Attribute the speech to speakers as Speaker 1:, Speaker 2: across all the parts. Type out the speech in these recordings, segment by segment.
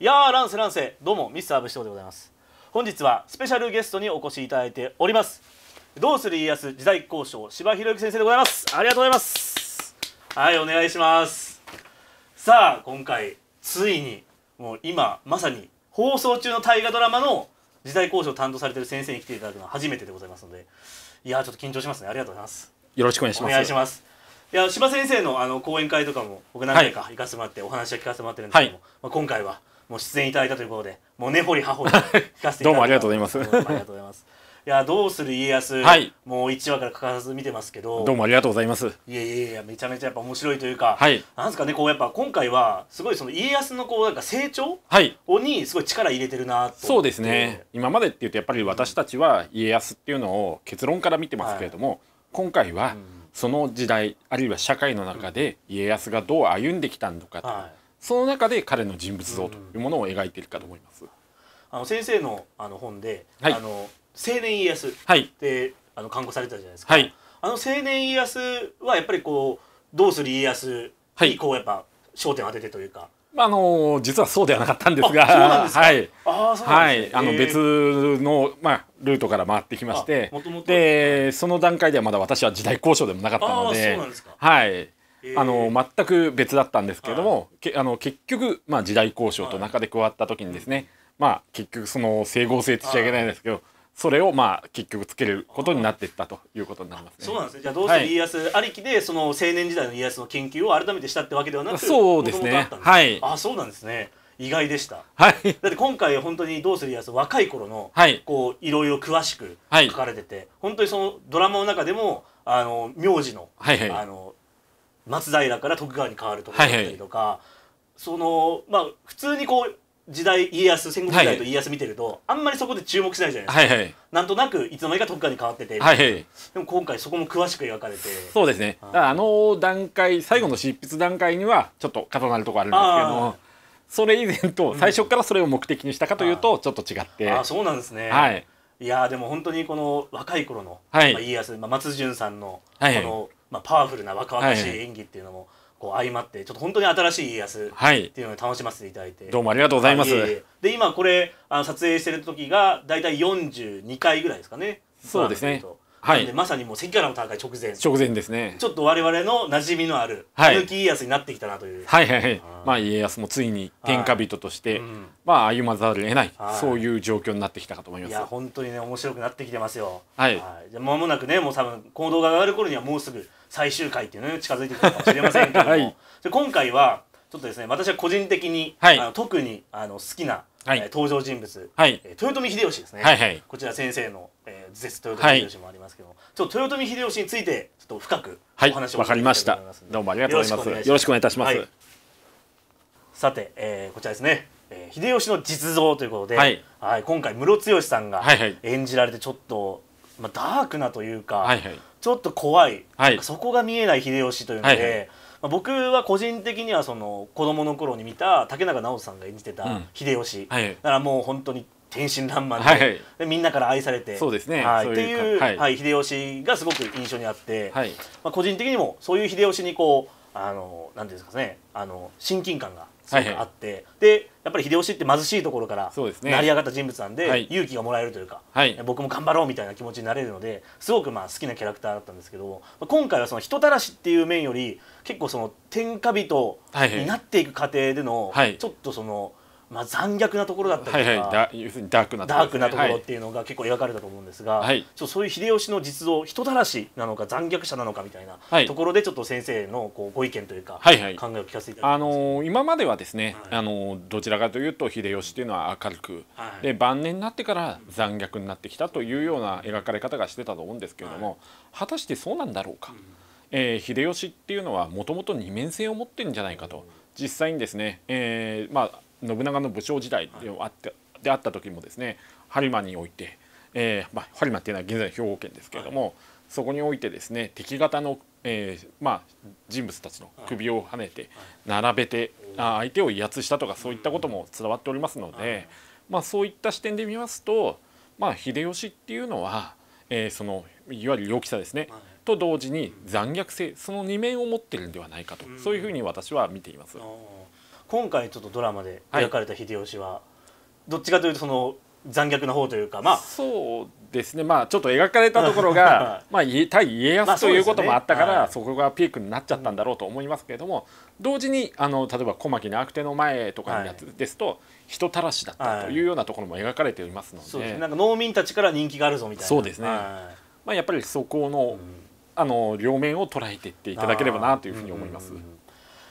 Speaker 1: いやー乱世乱世どうもミスター武士でございます本日はスペシャルゲストにお越しいただいておりますどうする家康時代交渉柴博之先生でございますありがとうございますはいお願いしますさあ今回ついにもう今まさに放送中の大河ドラマの時代交渉を担当されてる先生に来ていただくのは初めてでございますのでいやちょっと緊張しますねありがとうございます
Speaker 2: よろしくお願いしますお願いしま
Speaker 1: すいや柴先生のあの講演会とかも僕何回か行かせてもらって、お話は聞かせてもらってるんですけども、はい、まあ、今回はもう出演いただいたということでもう根掘り葉掘り 聞かせていただきどうもありがとうございますありがとうございますいやどうする家康、はい、もう1話から欠かさず見てますけどどうもあ
Speaker 2: りがとうございます
Speaker 1: いやいやいやめちゃめちゃやっぱ面白いというか、はい、なんですかねこうやっぱ今回はすごいその家康のこうなんか成長、はい、にすごい力入れてるなと
Speaker 2: そうですね今までっていうとやっぱり私たちは家康っていうのを結論から見てますけれども、はい、今回はその時代あるいは社会の中で家康がどう歩んできたのかはいその中で彼の人物像というものを描いているかと思います。
Speaker 1: あの先生のあの本で、はい、あの青年家康で、あの看護されたじゃないですか。はい、あの青年家康はやっぱりこうどうする家康にこうやっぱ焦点を当ててというか。
Speaker 2: まあ、あの実はそうではなかったんですがはい
Speaker 1: あの別
Speaker 2: の、まあ、ルートから回ってきましてでその段階ではまだ私は時代交渉でもなかったのではいあの全く別だったんですけれども、けあの結局、まあ、時代交渉と中で加わった時にですね、まあ、結局その整合性って言っちゃいけないんですけど。それをまあ結局つけることになっていったということになります、
Speaker 1: ね、そうなんですね。じゃあどうして家康ありきでその青年時代の家康の研究を改めてしたってわけではなく、そうですね。はい。あ、そうなんですね。意外でした。はい。だって今回本当にどうする家康若い頃の、はい、こういろいろ詳しく書かれてて、はい、本当にそのドラマの中でもあの名字の、はいはい、あの松平から徳川に変わるところだったりとか、はいはい、そのまあ普通にこう時代家康戦国時代と家康見てると、はい、あんまりそこで注目しないじゃないですか、はいはい、なんとなくいつの間にか徳川に変わってて、はいはい、でも今回そこも詳しく描かれてそうですね、は
Speaker 2: あの段階最後の執筆段階にはちょっと重なるとこあるんですけどもそれ以前と最初からそれを目的にしたかというとちょっと違って、うん、あそうなんですね、はい、
Speaker 1: いやでも本当にこの若い頃の、はいまあ、家康、まあ、松潤さんのこの、はいはいまあ、パワフルな若々しい演技っていうのもこう相まって、ちょっと本当に新しい家康っていうのを楽しませていただいて、はい、どうもありがとうございます、で今これあの撮影してる時が大体42回ぐらいですかねそうですねはい、まさにもう関ヶ原の戦い直前直前ですねちょっと我々の馴染みのある鈴木家康になってきたなとい
Speaker 2: うはいはいはいまあ家康もついに天下人として、まあ歩まざるを得ない、そういう状況になってきたかと思いますいや
Speaker 1: 本当にね面白くなってきてますよはい、はい、じゃ間もなくねもう多分行動が上がる頃にはもうすぐ最終回っていうのに近づいてくるかもしれませんけども、はい、今回はちょっとですね私は個人的に、はい、あの特にあの好きなはい、登場人物、はい、豊臣秀吉ですね、はいはい、こちら先生の、えー、絶豊臣秀吉もありますけど、はい、ちょっと豊臣秀吉についてちょっと深くお話を、はい、かり
Speaker 2: ましたどうもありがとうございますよろしくお願いいたします、はい、
Speaker 1: さて、えー、こちらですね、えー、秀吉の実像ということで、はい今回室剛さんが演じられてちょっと、まあ、ダークなというか、はいはい、ちょっと怖い、はい、そこが見えない秀吉というので、はいはいまあ、僕は個人的にはその子供の頃に見た竹中直人さんが演じてた秀吉、はい、だからもう本当に天真爛漫ではいでみんなから愛されてそうですね、はい、っていうはい、はい、秀吉がすごく印象にあって、はい、まあ、個人的にもそういう秀吉にこうあのなんて言うんですかねあの親近感があって、はいはい、でやっぱり秀吉って貧しいところから成り上がった人物なんで、ね勇気がもらえるというか、はい、僕も頑張ろうみたいな気持ちになれるのですごくまあ好きなキャラクターだったんですけど今回はその人たらしっていう面より結構その天下人になっていく過程での、はいちょっとその、まあ、残虐なところだったりとか、は
Speaker 2: いはい、ダークなところ、ね、ダークなところって
Speaker 1: いうのが結構描かれたと思うんですが、はい、そういう秀吉の実像人たらしなのか残虐者なのかみたいなところでちょっと先生のこうご意見というか、はいはい、考えを聞かせていただき
Speaker 2: まあのー、今まではですね、あのー、どちらかというと秀吉というのは明るく、で晩年になってから残虐になってきたというような描かれ方がしてたと思うんですけれども、果たしてそうなんだろうか。うんえー、秀吉っていうのはもともと二面性を持ってるんじゃないかと実際にですね、えー、まあ、信長の武将時代であってであった時もですね播磨において、えーまあ、播磨っていうのは現在の兵庫県ですけれども、はい、そこにおいてですね敵方の、えーまあ、人物たちの首をはねて並べて、は相手を威圧したとかそういったことも伝わっておりますので、まあ、そういった視点で見ますと、まあ、秀吉っていうのは、えー、そのいわゆる良きさですね、と同時に残虐性その
Speaker 1: 二面を持ってるんではないかと、うん、そういうふうに私は見ています。今回ちょっとドラマで描かれた秀吉は、どっちかというとその残虐な方というかまあそう
Speaker 2: ですねまあちょっと描かれたところが まあ対家康ということもあったから、まあそね、そこがピークになっちゃったんだろうと思いますけれども、同時にあの例えば小牧の悪手の前とかのやつですと、はい、人たらしだったというようなところも描かれていますのではい、そうですな
Speaker 1: んか農民たちから人気があるぞみたいなそうですね、はい、ま
Speaker 2: あやっぱりそこの、あの両面を捉えていっていただければなというふうに思います。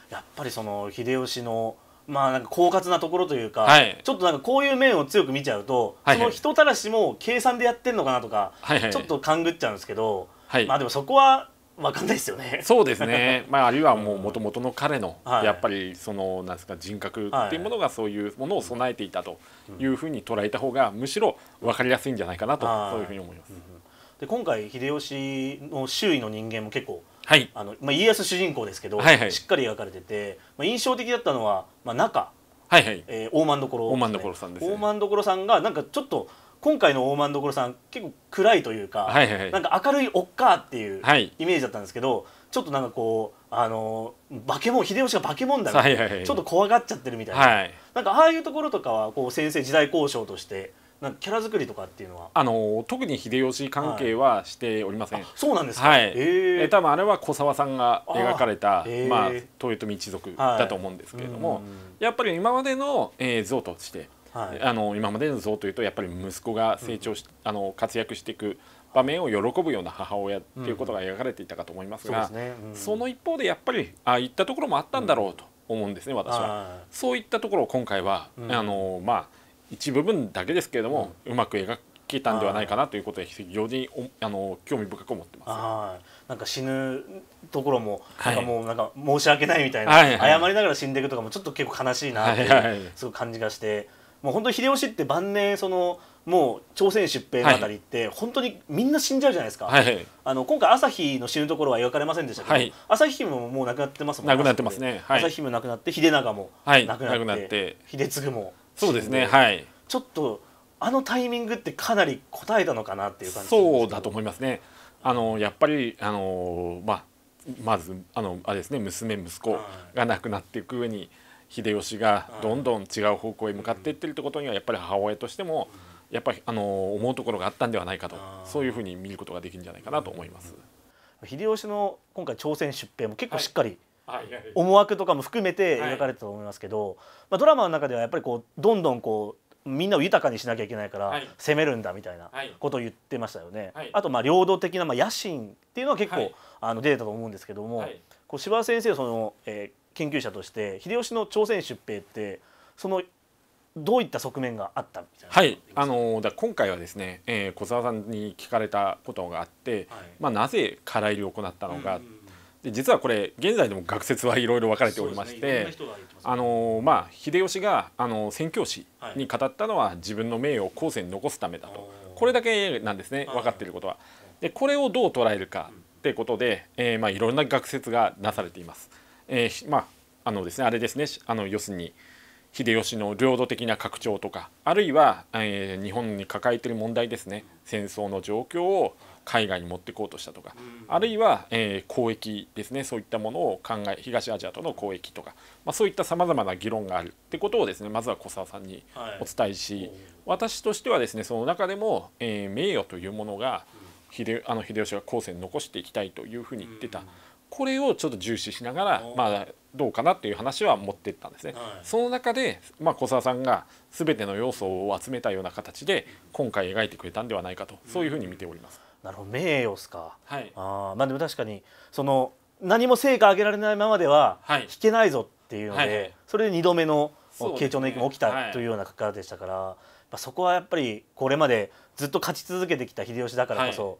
Speaker 1: やっぱりその秀吉のまあなんか狡猾なところというか、はい、ちょっとなんかこういう面を強く見ちゃうと、はいはい、その人たらしも計算でやってんのかなとか、はいはい、ちょっと勘ぐっちゃうんですけど、はい、まあでもそこは分かんないですよね。そうですね。
Speaker 2: まああるいはもう元々の彼の、やっぱりそのなんですか人格っていうものがそういうものを備えていたというふうに捉えた方がむしろ分かりやすいんじゃないかなと、そういうふうに思います。うんう
Speaker 1: んで今回秀吉の周囲の人間も結構、はいあのまあ、家康主人公ですけど、はいはい、しっかり描かれてて、まあ、印象的だったのは、まあ、中、はいはいえー、大満所、ね、大満所さんです、ね、大満所さんがなんかちょっと今回の大満所さん結構暗いというか、はいはいはい、なんか明るいおっかっていうイメージだったんですけど、はい、ちょっとなんかこうあの化け物秀吉が化け物だみたいな、はいはいはい、ちょっと怖がっちゃってるみたいな、はい、なんかああいうところとかはこう先生時代交渉として。なんかキャラ作りとかっていうのは
Speaker 2: あの特に秀吉関係はしておりません、はい、そうなんですか、はい、えー、多分あれは小沢さんが描かれたまあ、豊臣一族だと思うんですけれども、はい、やっぱり今までの、えー、像として、はい、あの今までの像というとやっぱり息子が成長し、うん、あの活躍していく場面を喜ぶような母親っていうことが描かれていたかと思いますが、うんそすねうん、その一方でやっぱりああいったところもあったんだろうと思うんですね、私は。そういったところを今回は、あのまあ一部分だけですけれども、うまく描けたんではないかなということで非常におあの興味深く思って
Speaker 1: ます。なんか死ぬところも、なんかもうなんか申し訳ないみたいな、はい謝りながら死んでいくとかもちょっと結構悲しいなっていうすごい感じがして、もう本当に秀吉って晩年そのもう朝鮮出兵のあたりって本当にみんな死んじゃうじゃないですか、はい、あの今回朝日の死ぬところは描かれませんでしたけど、はい、朝日ももう亡くなってますもんね亡くなってますね、はい、朝日も亡くなって秀長も亡くなってはい、はくなって秀次もそうですねはいちょっとあのタイミングってかなり答えたのか
Speaker 2: なっていう感じそうだと思いますねあのやっぱりあのまあまずあのあれですね娘息子が亡くなっていく上に秀吉がどんどん違う方向へ向かっていってるってことにはやっぱり母親としてもやっぱりあの思うところがあったんではない
Speaker 1: かとそういうふうに見ることができるんじゃないかなと思います。秀吉の今回朝鮮出兵も結構しっかり、はい、思惑とかも含めて描かれてたと思いますけど、まあ、ドラマの中ではやっぱりこうどんどんこうみんなを豊かにしなきゃいけないから攻めるんだみたいなことを言ってましたよね。はい、あとまあ領土的なまあ野心っていうのは結構、あの出てたと思うんですけども、はい、こう柴田先生その、えー、研究者として秀吉の朝鮮出兵ってそのどういった側面があったみたいな。はい、あのー、だ今回はですね、えー、小沢さ
Speaker 2: んに聞かれたことがあって、まあなぜ唐入りを行ったのかっで実はこれ現在でも学説はいろいろ分かれておりまして、ね、あのまあ秀吉があの宣教師に語ったのは自分の名誉を後世に残すためだと、はい、これだけなんですね分かっていることは。でこれをどう捉えるかっていうことで、えー、まあいろんな学説がなされています。えー、まああのですねあれですねあの要するに秀吉の領土的な拡張とかあるいは、えー、日本に抱えている問題ですね戦争の状況を海外に持ってこうとしたとか、あるいは、えー、交易ですねそういったものを考え東アジアとの交易とか、まあ、そういったさまざまな議論があるってことをですねまずは小沢さんにお伝えし、はい、私としてはですねその中でも、えー、名誉というものが秀あの秀吉が後世に残していきたいというふうに言ってた。これをちょっと重視しながら、まあ、どうかなっていう話は持ってったんですね、はい、その中で、まあ、小沢さんが全ての要素を集めたような形で今回描いてくれたんではないかとそ
Speaker 1: ういうふうに見ております。なるほど名誉すか、はい、あまあでも確かにその何も成果上げられないままでは引けないぞっていうので、はいはい、それで2度目の慶長の影響も起きたというような結果でしたから、ねそこはやっぱりこれまでずっと勝ち続けてきた秀吉だからこそ、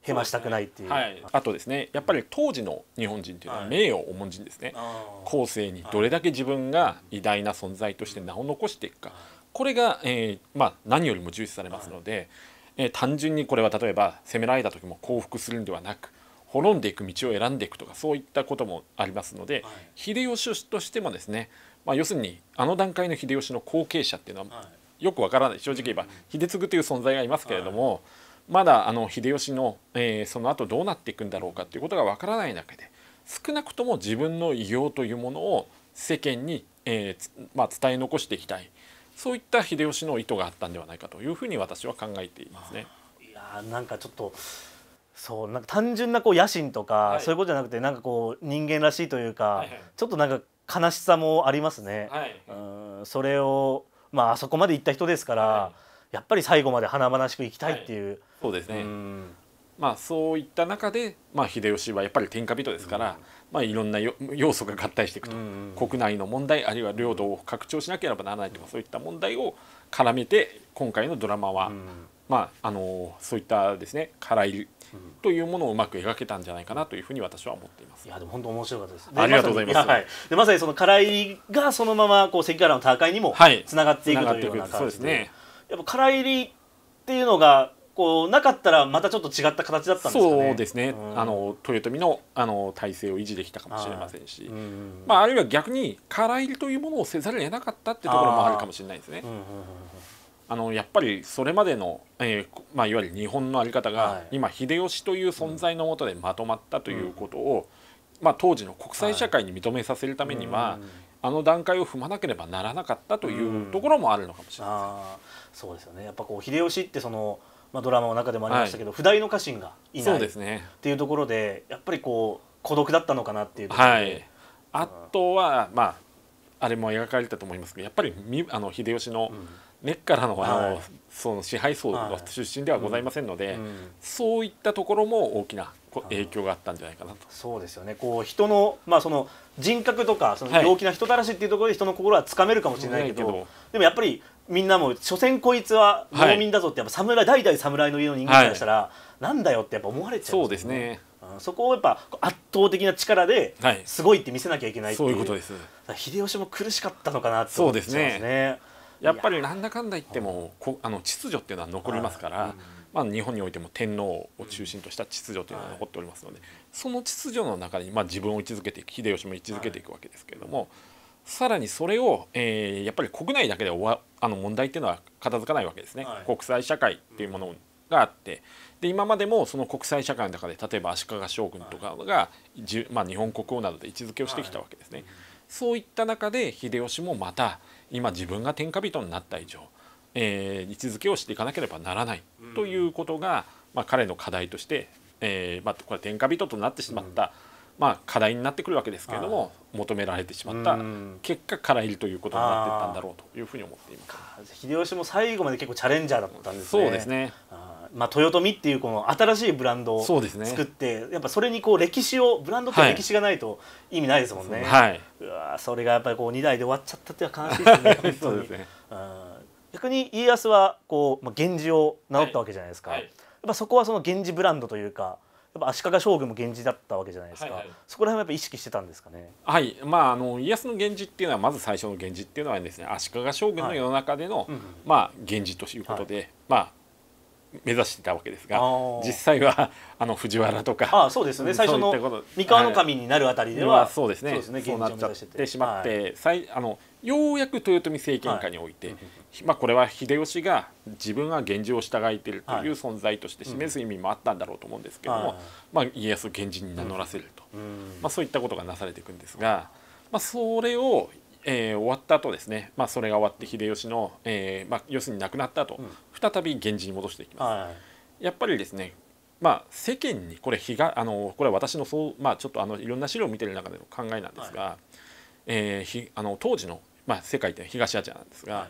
Speaker 1: へましたくないっていう、ねはい、あとですねやっぱり当時の日本人
Speaker 2: というのは名誉を重んじんですね、はい、後世にどれだけ自分が偉大な存在として名を残していくかこれが、えーまあ、何よりも重視されますので、はいえー、単純にこれは例えば攻められた時も降伏するんではなく滅んでいく道を選んでいくとかそういったこともありますので、はい、秀吉としてもですね、まあ、要するにあの段階の秀吉の後継者っていうのはよくわからない正直言えば秀次という存在がいますけれども、はい、まだあの秀吉の、えー、その後どうなっていくんだろうかっていうことがわからない中で少なくとも自分の偉業というものを世間に、えーまあ、伝え残していきたい。そういった秀吉の意図があったんではないかというふうに私は考えていますね。
Speaker 1: いやなんかちょっとそうなんか単純なこう野心とか、はい、そういうことじゃなくてなんかこう人間らしいというか、はいはい、ちょっとなんか悲しさもありますね。はい、うんそれをまああそこまで行った人ですから、はい、やっぱり最後まで華々しく行きたいっていう。
Speaker 2: そうですね。まあ、そういった中で、まあ、秀吉はやっぱり天下人ですから、うん、まあ、いろんな要素が合体していくと、うんうん、国内の問題あるいは領土を拡張しなければならないとか、うん、そういった問題を絡めて今回のドラマは、うん、まあ、あのそういったですねからいというものをうまく描けたんじゃないかなというふうに私は思っています。いやでも
Speaker 1: 本当面白かったです。ありがとうございます。まはい、でまさにそのからいがそのままこう関ヶ原の戦いにもつながっていく、というような感じで、そうですね。やっぱからいりっていうのがこうなかったらまたちょっと違った形だったんですかね。そうですね。うん、
Speaker 2: あの豊臣のあの体制を維持できたかもしれませんし、あまああるいは逆に空入りというものをせざるを得なかったっていうところもあるかもしれないですね。あのやっぱりそれまでの、えー、まあ、いわゆる日本のあり方が、はい、今秀吉という存在のもとでまとまったということを、まあ、当時の国際社会に認めさせるためには、はいあの段階を踏まなければならなかったという
Speaker 1: ところもあるのかもしれない、うん、そうですよねやっぱこう秀吉ってそのまあ、ドラマの中でもありましたけど、はい、不代の家臣がいないそうです、ね、っていうところでやっぱりこう孤独だったのかなっていうは
Speaker 2: い、あとは、まああれも描かれたと思いますけどやっぱりあの秀吉の根っからの,、あのその支配層の出身ではございませんの
Speaker 1: で、そういったところも大きな影響があったんじゃないかなと。そうですよねこう人の,、まあ、その人格とかその陽気な人たらしっていうところで人の心はつかめるかもしれないけど,、でもやっぱりみんなも所詮こいつは農民だぞってやっぱ侍、代々侍の家の人間からしたら、なんだよってやっぱ思われちゃう、ね、そうですね、うん、そこをやっぱ圧倒的な力ですごいって見せなきゃいけないという,、そういうことです秀吉も苦しかったのかなって思っちゃいますね。そうです
Speaker 2: ねやっぱりなんだかんだ言っても、こあの秩序っていうのは残りますから、はいうんまあ、日本においても天皇を中心とした秩序というのは残っておりますので、その秩序の中に、まあ、自分を位置づけていく秀吉も位置づけていくわけですけれども、はいさらにそれを、えー、やっぱり国内だけで終わあの問題っていうのは片付かないわけですね、はい、国際社会っていうものがあってで今までもその国際社会の中で例えば足利将軍とかが、まあ、日本国王などで位置づけをしてきたわけですね、はい、そういった中で秀吉もまた今自分が天下人になった以上、えー、位置づけをしていかなければならないということが、まあ、彼の課題として、えーまあ、これ天下人となってしまった、うんまあ、課題になってくるわけですけれども求められてしまった結果からいるということになってったんだろう
Speaker 1: というふうに思っています秀吉も最後まで結構チャレンジャーだったんですね。そうですねまあ、豊臣っていうこの新しいブランドを作って、ね、やっぱそれにこう歴史をブランドって歴史がないと意味ないですもんね。はい、うわそれがやっぱりこう2代で終わっちゃったっていうのは悲しいですね そうですね逆に家康はこう、まあ、源氏を名乗ったわけじゃないですか。はいはい、やっぱそこはその源氏ブランドというかっぱ足利将軍も源氏だったわけじゃないですか、はいはい、そこら辺はやっぱ意識してたんですかねはいまああの家康の源氏っていうのはまず最初の源氏っていうのはですね足利
Speaker 2: 将軍の世の中での、はいまあ源氏ということで、はい、まあ目指してたわけですが実際は あの藤原とかあそうですね最初の三河守になるあたりでは、はい、そうですねそうですねそうなっちゃってしまって、はい、あのようやく豊臣政権下において、はい、まあ、これは秀吉が自分は源氏を従えているという存在として示す意味もあったんだろうと思うんですけども、まあ、家康を源氏に名乗らせると、まあ、そういったことがなされていくんですが、まあ、それをえー、終わった後ですね、まあ、それが終わって秀吉の、えーまあ、要するに亡くなった後、うん、再び源氏に戻していきます。はい、やっぱりですねまあ、世間にこれ日があのこれは私のそう、まあ、ちょっとあのいろんな資料を見てる中での考えなんですが、はい、えー、ひあの当時のまあ、世界って東アジアなんですが、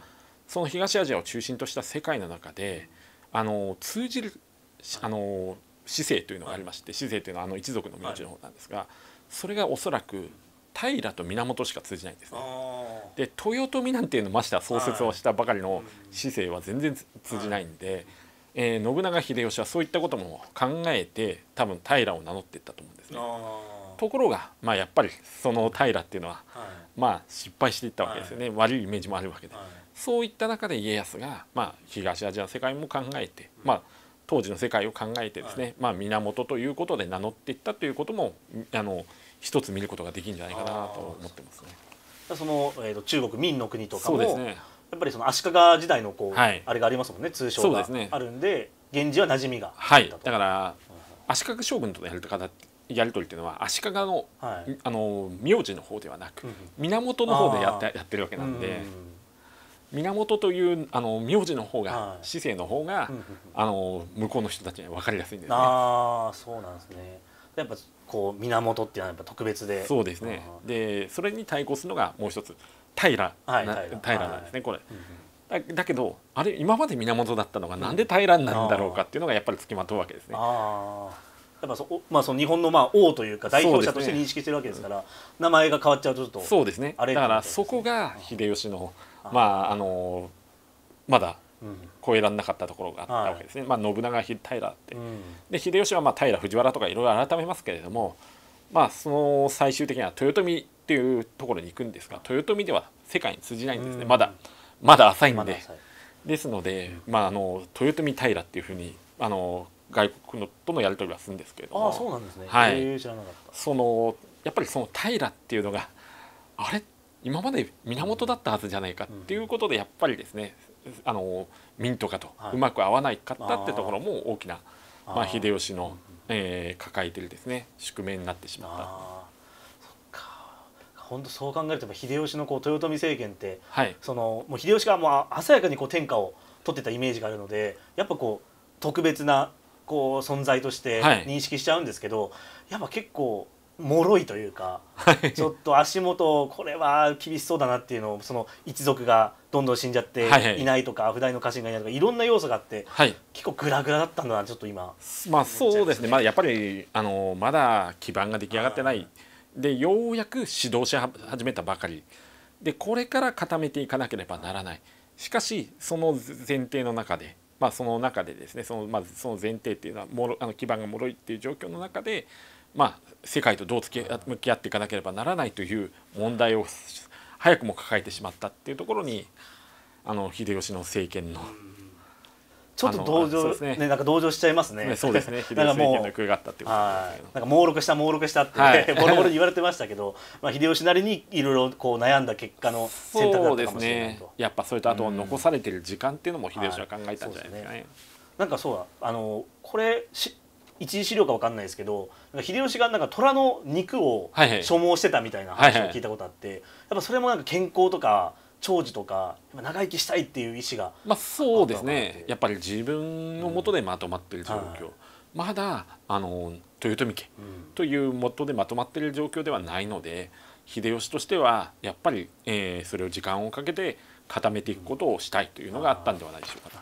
Speaker 2: その東アジアを中心とした世界の中であの通じるあの市政というのがありまして市政というのはあの一族の名字の方なんですが、それがおそらく平と源しか通じないんですね。で豊臣なんていうのましては創設をしたばかりの市政は全然通じないんで、えー、信長秀吉はそういったことも考えて多分平を名乗っていったと思うんですね。ところが、まあ、やっぱりその平っていうのは、はい、まあ、失敗していったわけですよね、はい、悪いイメージもあるわけで、はい、そういった中で家康が、まあ、東アジアの世界も考えて、まあ、当時の世界を考えてですね、はい、まあ、源ということで名乗っていったということもあの一つ見ることができるんじゃないかなと思ってますね。
Speaker 1: その、えーと、中国民の国とかもそうですねやっぱりその足利時代のこう、はい、あれがありますもんね通称があるんで、ね、源氏は馴染みが
Speaker 2: はいだから足利将軍とやる方やり取りっていうのは足
Speaker 1: 利の,、は
Speaker 2: い、あの名字の方ではなく、源の方でやってやってるわけなんで、源というあの名字の方が、市政の方が、あの向こうの人たちに分かりやすいんですね。
Speaker 1: あそうなんですねやっぱ
Speaker 2: こう源っていうのはやっぱ特別でそうですねでそれに対抗するのがもう一つ平,、はい、平平なんですね、これ。だだけどあれ今まで源だったのがなんで平らなんだろうかっていうのがやっぱりつきまとうわけです
Speaker 1: ね。あやっぱそ,、まあ、その日本のまあ王というか代表者として認識してるわけですから、ねうん、名前が変わっちゃうとちょっとそうですねだからそ
Speaker 2: こが秀吉のまああのまだ超えられなかったところがあったわけですね、まあ、信長平って、うん、で秀吉はまあ平藤原とかいろいろ改めますけれども、まあ、その最終的には豊臣っていうところに行くんですが豊臣では世界に通じないんですね、うん、まだまだ浅いんで、ま、ですので、まあ、あの豊臣平っていうふうにあの外国のとのやり取りはするんですけれどもあそうなんですね、はい、えー、知らなかったそのやっぱりその平っていうのがあれ今まで源だったはずじゃないかっていうことでやっぱりですね、あの民とかとうまく合わないかったってところも大きな、まあ、秀吉の、えー、抱えてるですね宿命になってしまっ
Speaker 1: た。本当そう考えると秀吉のこう豊臣政権って、はい、そのもう秀吉がもう鮮やかにこう天下を取ってたイメージがあるのでやっぱこう特別なこう存在として認識しちゃうんですけど、はい、やっぱ結構脆いというか、はい、ちょっと足元これは厳しそうだなっていうのをその一族がどんどん死んじゃっていないとか、はいはい、代の家臣がいないとかいろんな要素があって、はい、結構グラグラだったんだなちょっと今
Speaker 2: まあそうですね、まあ、やっぱりあのまだ基盤が出来上がってないでようやく指導し始めたばかりでこれから固めていかなければならないしかしその前提の中でまあ、その中でですねその,、まずその前提っていうのはもろあの基盤が脆いっていう状況の中で、まあ、世界とどう付き向き合っていかなければならないという問題を早くも抱えてしまったっていうところにあの秀吉の政権の。
Speaker 1: ちょっと同情ねなんか同情しちゃいますね。そうですね。秀吉の句があったってことなんか猛録した猛録したって ボロボロに言われてましたけど、まあ秀吉なりにいろいろこう悩んだ結果の選択だったかもしれないと。やっぱそれとあと残されてる時間っていうのも秀吉は考えたんじゃないですかね。なんかそうだあのこれし一時資料かわかんないですけど秀吉がなんか虎の肉を所望してたみたいな話を聞いたことあって、やっぱそれもなんか健康とか長寿とか長生きしたいっていう意思が
Speaker 2: まあそうですねやっぱり自分のもとでまとまってる状況、うんまだあの豊臣家というもとでまとまってる状況ではないので秀吉としてはやっぱり、えー、それを時間をかけて固めていくことをしたいというのがあったんではないでしょうか、ね。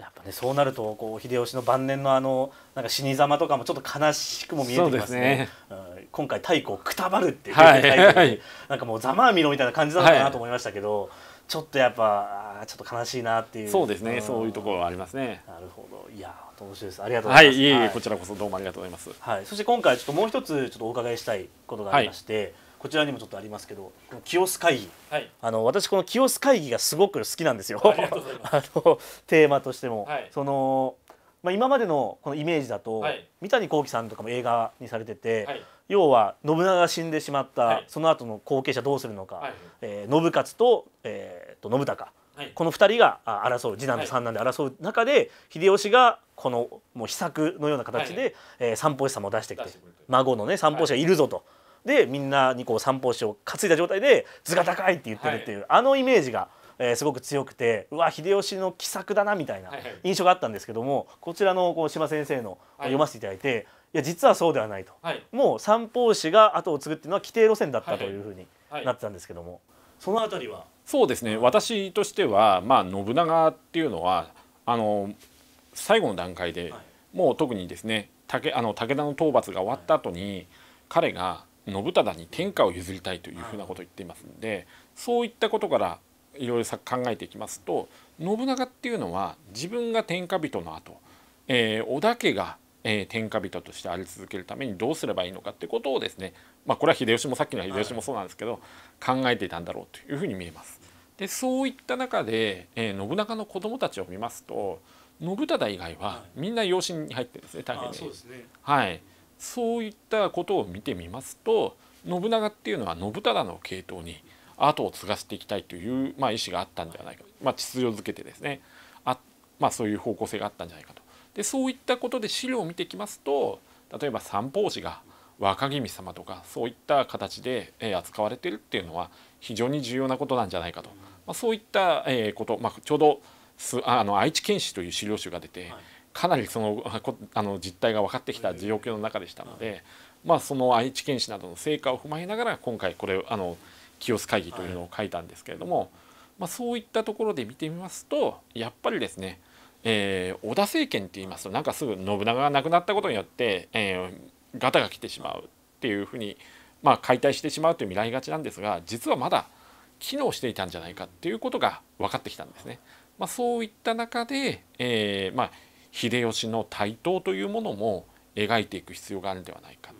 Speaker 1: やっぱね、そうなるとこう秀吉の晩年のあのなんか死に様とかもちょっと悲しくも見えてきますね。すねうん今回太鼓をくたばるっていう、はい、なんかもうざまあみろみたいな感じなのかなと思いましたけど、はい、ちょっとやっぱちょっと悲しいなっていうそうですね、うん、そういうところはありますねなるほどいや面白いですありがとうございますはい、はい、いえこちらこそどうもありがとうございます、はい、そして今回ちょっともう一つちょっとお伺いしたいことがありまして、こちらにもちょっとありますけど、この清須会議、はい、あの私この清須会議がすごく好きなんですよ。あ のテーマとしても、はい、そのまあ、今までのこのイメージだと、はい、三谷幸喜さんとかも映画にされてて、はい、要は信長が死んでしまった、はい、その後の後継者どうするのか、はい、えー、信勝と,、えー、と信孝。この2人が争う次男と三男で争う中で、秀吉がこのもう秘策のような形で、はい、えー、三法師様を出してきて孫のね三法師がいるぞと。でみんなにこう三法師を担いだ状態で「図が高い」って言ってるっていう、あのイメージが。えー、すごく強くてうわ秀吉の奇策だなみたいな印象があったんですけども、こちらのこう島先生の読ませていただいて、はい、いや実はそうではないと、はい、もう三法師が後を継ぐっていうのは規定路線だったというふうになってたんですけども、そのたりはそうですね私
Speaker 2: としては、まあ、信長っていうのはあの最後の段階で、はい、もう特にですね武あの武田の討伐が終わった後に、はい、彼が信忠に天下を譲りたいというふうなことを言っていますので、そういったことからいろいろ考えていきますと信長っていうのは自分が天下人の後、えー、織田家がえー、天下人としてあり続けるためにどうすればいいのかってことをですね、まあ、これは秀吉もさっきの秀吉もそうなんですけど、はい、考えていたんだろうというふうに見えます。でそういった中で、えー、信長の子供たちを見ますと信忠以外はみんな養子に入ってるんですね大変に、ね、はい。そういったことを見てみますと信長っていうのは信忠の系統に後を継がせていきたいという、まあ、意思があったんではないか、まあ、秩序づけてですねあ、まあ、そういう方向性があったんじゃないかと。でそういったことで資料を見てきますと例えば三法師が若君様とかそういった形で扱われてるっていうのは非常に重要なことなんじゃないかと、まあ、そういったこと、まあ、ちょうどあの愛知県史という資料集が出てかなりそのあの実態が分かってきた状況の中でしたので、まあ、その愛知県史などの成果を踏まえながら今回これあの清須会議というのを書いたんですけれども、はい、まあ、そういったところで見てみますとやっぱりですね、えー、織田政権っていいますとなんかすぐ信長が亡くなったことによって、えー、ガタが来てしまうっていうふうに、まあ、解体してしまうという未来がちなんですが実はまだ機能していたんじゃないかっていうことが分かってきたんですね。まあ、そういった中で、えー、まあ、秀吉の台頭というものも描いていく必要があるんではないか。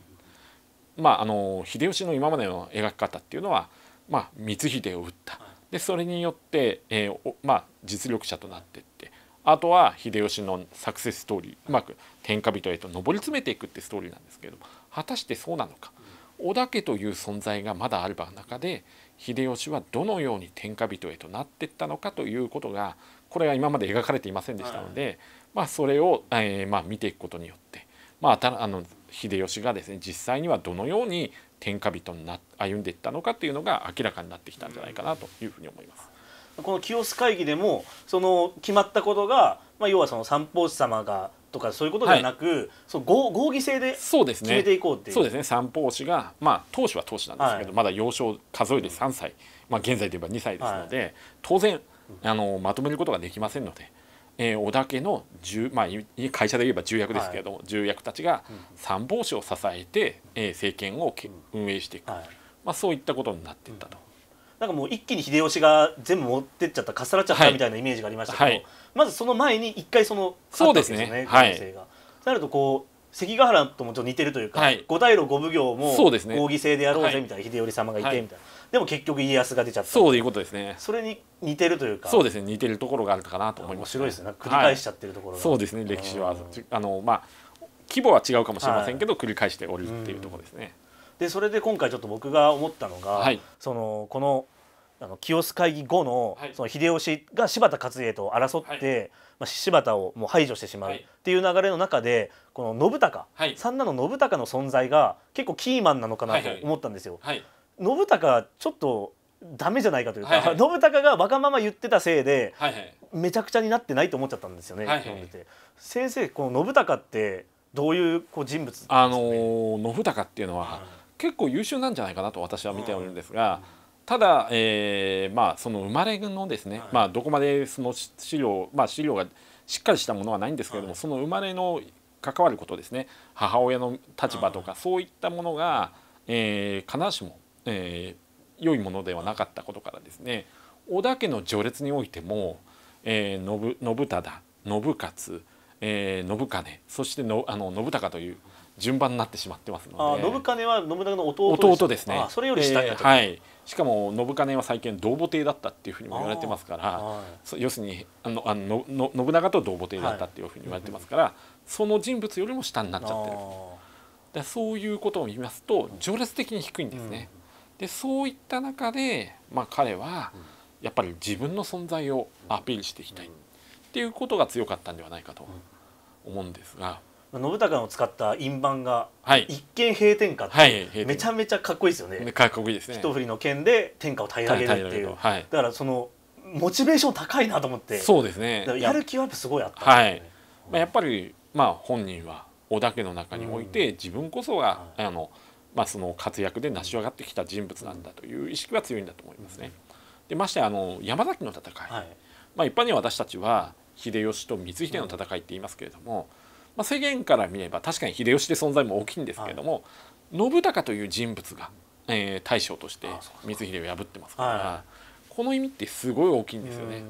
Speaker 2: まあ、あの秀吉の今までの描き方っていうのはまあ、光秀を討ったでそれによって、えーまあ、実力者となってってあとは秀吉のサクセスストーリーうまく天下人へと上り詰めていくってストーリーなんですけれども果たしてそうなのか織田家という存在がまだある中で秀吉はどのように天下人へとなっていったのかということがこれは今まで描かれていませんでしたので、まあ、それを、えーまあ、見ていくことによって、まあ、あの秀吉がですね実際にはどのように天下人にな歩んでいったのかっていうのが明らかになってきたんじゃないかな
Speaker 1: というふうに思います。この清須会議でもその決まったことが、まあ、要はその三法師様がとかそういうことではなく、はい、そう合合議制で決めていこうっていうそうですね、ね、三法師
Speaker 2: がまあ当主は当主なんですけど、はい、まだ幼少数えで3歳、まあ、現在で言えば2歳ですので、はい、当然あのまとめることができませんのでえー、織田家の重、まあ、会社で言えば重役ですけれども、はい、重役たちが三法師を支えて、えー、政権を運営していく、はい、
Speaker 1: まあ、そういったことになっていったと。なんかもう一気に秀吉が全部持ってっちゃったかっさらっちゃったみたいなイメージがありましたけど、はい、まずその前に一回そのそうですねはい、なるとこう関ヶ原ともちょっと似てるというか、はい、五大路五奉行も合議制でやろうぜみたいな、秀頼様がいてみたいな、でも結局家康が出ちゃったそういうことですねそれに似て
Speaker 2: るというかそうですね似てるところがあるかなと思います、ね、面白いですね繰り返しちゃってるところ、はい、そうですね歴史はあのまあ規模は違うかもしれませんけど、はい、繰り返しておるっていうところですね
Speaker 1: でそれで今回ちょっと僕が思ったのが、はい、そのこのあの清須会議後の,、その秀吉が柴田勝家と争って、まあ、柴田をもう排除してしまうっていう流れの中でこの信孝、三男の信孝の存在が結構キーマンなのかなと思ったんですよ。はい信孝ちょっとダメじゃないかというか、はいはい、信孝がわがまま言ってたせいで、はいはい、めちゃくちゃになってないと思っちゃったんですよね、はいはい、読んでて先生この信孝ってどういうこう人物、ね、あのー、信孝っていうのは、結構優
Speaker 2: 秀なんじゃないかなと私は見ておるんですが、ただ、えーまあ、その生まれのですね、はい、まあ、どこまでその資料、まあ、資料がしっかりしたものはないんですけれども、はい、その生まれの関わることですね母親の立場とか、そういったものが、えー、必ずしもえー、良いものではなかったことからですね織田家の序列においても、えー、信信忠信勝、えー、信兼そしてのあの信孝という順番になってしまってますので信
Speaker 1: 兼は信長の弟です弟ですねそれより下、えー、はい
Speaker 2: しかも信兼は最近同母邸だったっていうふうにも言われてますから、はい、要するにあのあのの信長と同母邸だったっていうふうに言われてますから、はい、その人物よりも下になっちゃってるでそういうことを見ますと序列的に低いんですね。うんでそういった中で、まあ、彼はやっぱり自分の存在をアピールしていきたいっていうことが強かったんではないかと思うんですが。
Speaker 1: 信孝を使った印盤が、一見平天下ってめちゃめちゃかっこいい
Speaker 2: ですよね。かっこいいですね。一振り
Speaker 1: の剣で天下を平らげるっていう。はい、だからそのモチベーション高いなと思って。そうですね。やる気はやっぱすごいあっ
Speaker 2: た、ね、はい。まあやっぱりまあ本人は織田家の中において自分こそが、あの。まあ、その活躍で成し上がってきた人物なんだという意識は強いんだと思いますね。でましてあの山崎の戦い、はい、まあ、一般に私たちは秀吉と光秀の戦いって言いますけれども、まあ、世間から見れば確かに秀吉で存在も大きいんですけれども、はい、信孝という人物が、えー、大将として光秀を破ってますから。この意味ってすごい大きいんですよね。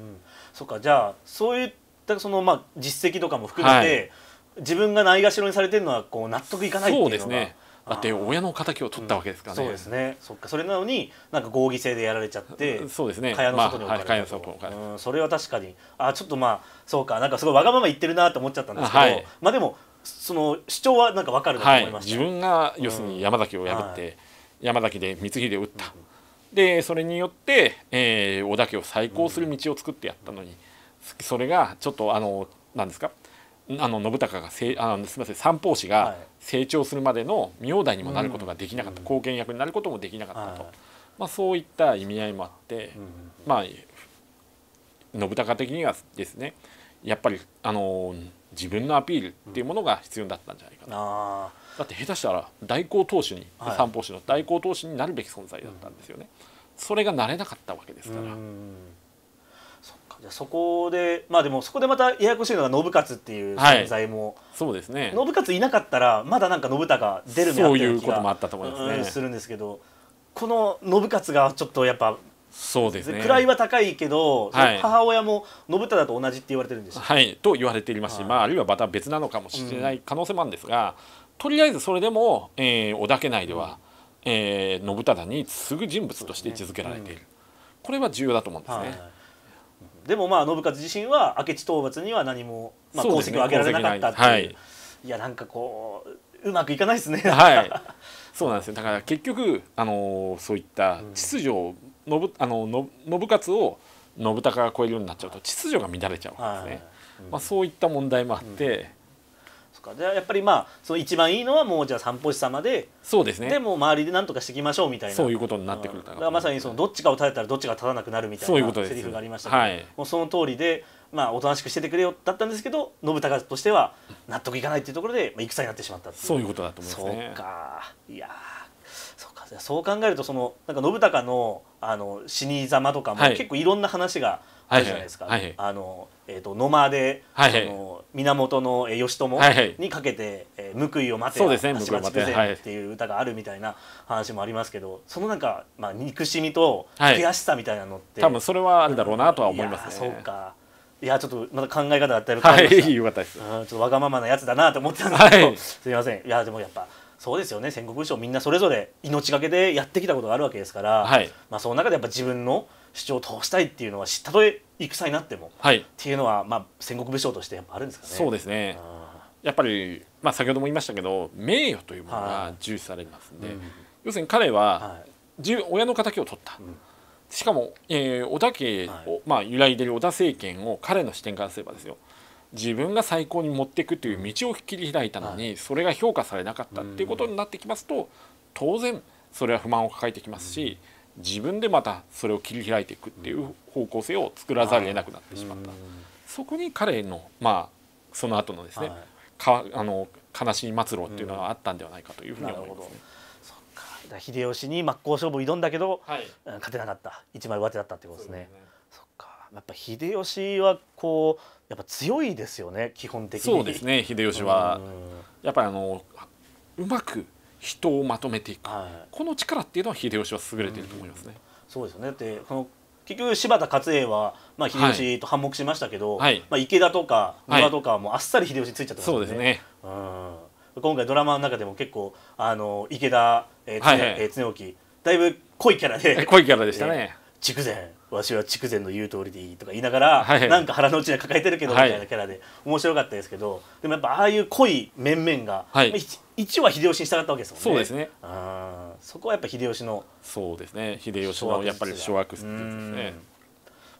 Speaker 1: そっかじゃあそういったそのまあ実績とかも含めて、はい、自分がないがしろにされてるのはこう納得いかないっていうのがそうですね。
Speaker 2: だって親の敵を取ったわけですからね、うん、そうです
Speaker 1: ねそっかそれなのになんか合議制でやられちゃってそうですね蚊帳の外に置かれた、まあはい、それは確かにあちょっとまあそうかなんかすごいわがまま言ってるなと思っちゃったんですけど、はい、まあでもその主張はなんかわかるなと思いました、はい、自分が要するに
Speaker 2: 山崎を破って、うん山崎で光秀を打った、でそれによって、えー、織田家を再興する道を作ってやったのに、それがちょっとあの何ですかあの信孝がせあのすみません三法師が成長するまでの明代にもなることができなかった、貢献役になることもできなかったと、まあ、そういった意味合いもあって、まあ信孝的にはですねやっぱりあの自分のアピールっていうものが必要だったんじゃないかな、だって下手したら代行投手に、三法師の代行
Speaker 1: 投手になるべき存在だったんですよね、それがなれなかったわけですから。じゃそこでまあでもそこでまたややこしいのが信勝っていう存在も、はい、そうですね信勝いなかったらまだなんか信孝出るのいそういうこともあったと思いますね、うん、するんですけどこの信勝がちょっとやっぱそうですね位は高いけど、はい、母親も信忠と同じって言われてるんです
Speaker 2: はいと言われていますし、はい、まあ、あるいはまた別なのかもしれない可能性もあるんですが、うん、とりあえずそれでも、えー、織田家内では、うん、えー、信忠に次ぐ人物として位置づけられている、ねうん、これは重要だと思うんですね。は
Speaker 1: いでもまあ信勝自身は明智討伐には何も、まあ、功績を上げられなかったっていう、ねはい、いやなんかこううまくいかないですね。は
Speaker 2: い、そうなんですよだから結局、あのー、そういった秩序を、うん、あのの信勝を信孝
Speaker 1: が超えるようになっちゃうと秩序が乱れちゃうわですね、はいはいうん、まあ、そういった問題もあって、ですかやっぱりまあその一番いいのはもうじゃあ散歩師様でそうですねでも周りで何とかしていきましょうみたいなそういうこ
Speaker 2: とになってくるから
Speaker 1: まさにそのどっちかを立てたらどっちが立たなくなるみたいなセリフがありましたけど、はい、その通りでまあおとなしくしててくれよだったんですけど信孝としては納得いかないっていうところで、まあ、戦になってしまったっいう
Speaker 2: そういうことだと思いますねそ
Speaker 1: うかいやそう考えるとそのなんか信孝のあの死に様とかも、はい、結構いろんな話が
Speaker 2: あるじゃないですか。はいはいあのえっ、ー、と野間で、はいはい、あの
Speaker 1: 源の義朝にかけて、はいはい、えー、報いを待てそうでね待てっていう歌があるみたいな話もありますけど、はい、そのなんかまあ憎しみと悔しさみたいなのって、はい、多分それ
Speaker 2: はあるだろうなとは思
Speaker 1: いますね。そうか。いやちょっとまだ考え方だったりはい、よかったです、ちょっとわがままなやつだなと思ってたんですけど、はい、すみません。いやでもやっぱそうですよね戦国武将みんなそれぞれ命がけでやってきたことがあるわけですから、はい、まあ、その中でやっぱ自分の主張を通したいっていうのはたとえ戦になっても、はい、っていうのは、まあ、戦国武将としてやっぱあるんですかね。そうですねやっ
Speaker 2: ぱり、まあ、先ほども言いましたけど名誉というものが重視されますので、はい要するに彼は、自親の敵を取った。うんしかも、えー、織田家を、はい、まあ、揺らいでる織田政権を彼の視点からすればですよ自分が最高に持っていくという道を切り開いたのに、それが評価されなかったっていうことになってきますと当然それは不満を抱えてきますし、自分でまたそれを切り開いていくっていう方向性を作らざるを得なくなってしまった、そこに彼のまあその後のですね、かあの悲しい末路っていうのがあったんではないかというふうに思います、
Speaker 1: ね、秀吉に真っ向勝負挑んだけど、はい、勝てなかった一枚上手だったってことですね。そっかやっぱ秀吉はこうやっぱ強いですよね基本的にそうですね秀吉は、
Speaker 2: やっぱりあのうまく人をまとめていく、はい、この力っていうのは秀吉は優れていると思いますね。
Speaker 1: そうですよねでこの結局柴田勝栄は、まあ、秀吉と反目しましたけど、はい、まあ、池田とか三輪とかもあっさり秀吉ついちゃってますね。そうですねうん今回ドラマの中でも結構あの池田、えー常はいはい、えー、常興だいぶ濃いキャラで 濃いキャラでしたね、えー、筑前わしは筑前の言う通りでいいとか言いながら、はい、なんか腹の内で抱えてるけどみたいなキャラで、はい、面白かったですけどでもやっぱああいう濃い面々が、はい、一は秀吉に従ったわけですもんねそうですねあそこはやっぱ秀吉のそうですね秀吉のやっぱり掌握ですね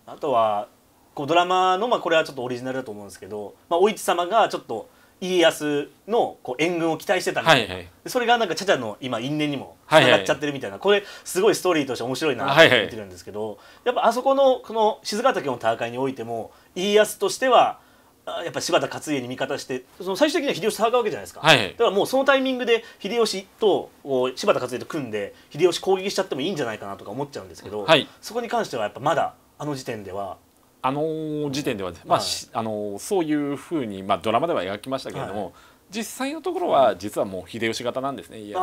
Speaker 1: あとはこうドラマの、まあ、これはちょっとオリジナルだと思うんですけど、まあ、お市様がちょっと家康のこう援軍を期待してたんで、はいはい、それがなんか茶々の今因縁にもつながっちゃってるみたいな、はいはい、これすごいストーリーとして面白いなって見てるんですけど、はいはい、やっぱあそこのこの静ヶ岳の戦いにおいても家康としてはやっぱ柴田勝家に味方してその最終的には秀吉と戦うわけじゃないですか、はいはい、だからもうそのタイミングで秀吉と柴田勝家と組んで秀吉攻撃しちゃってもいいんじゃないかなとか思っちゃうんですけど、はい、そこに関してはやっぱまだあの時点では
Speaker 2: あの時点では、まあ、はい、あのそういうふうに、まあ、ドラマでは描きましたけれども、はい、実際のところは実はもう秀吉型なんですね家康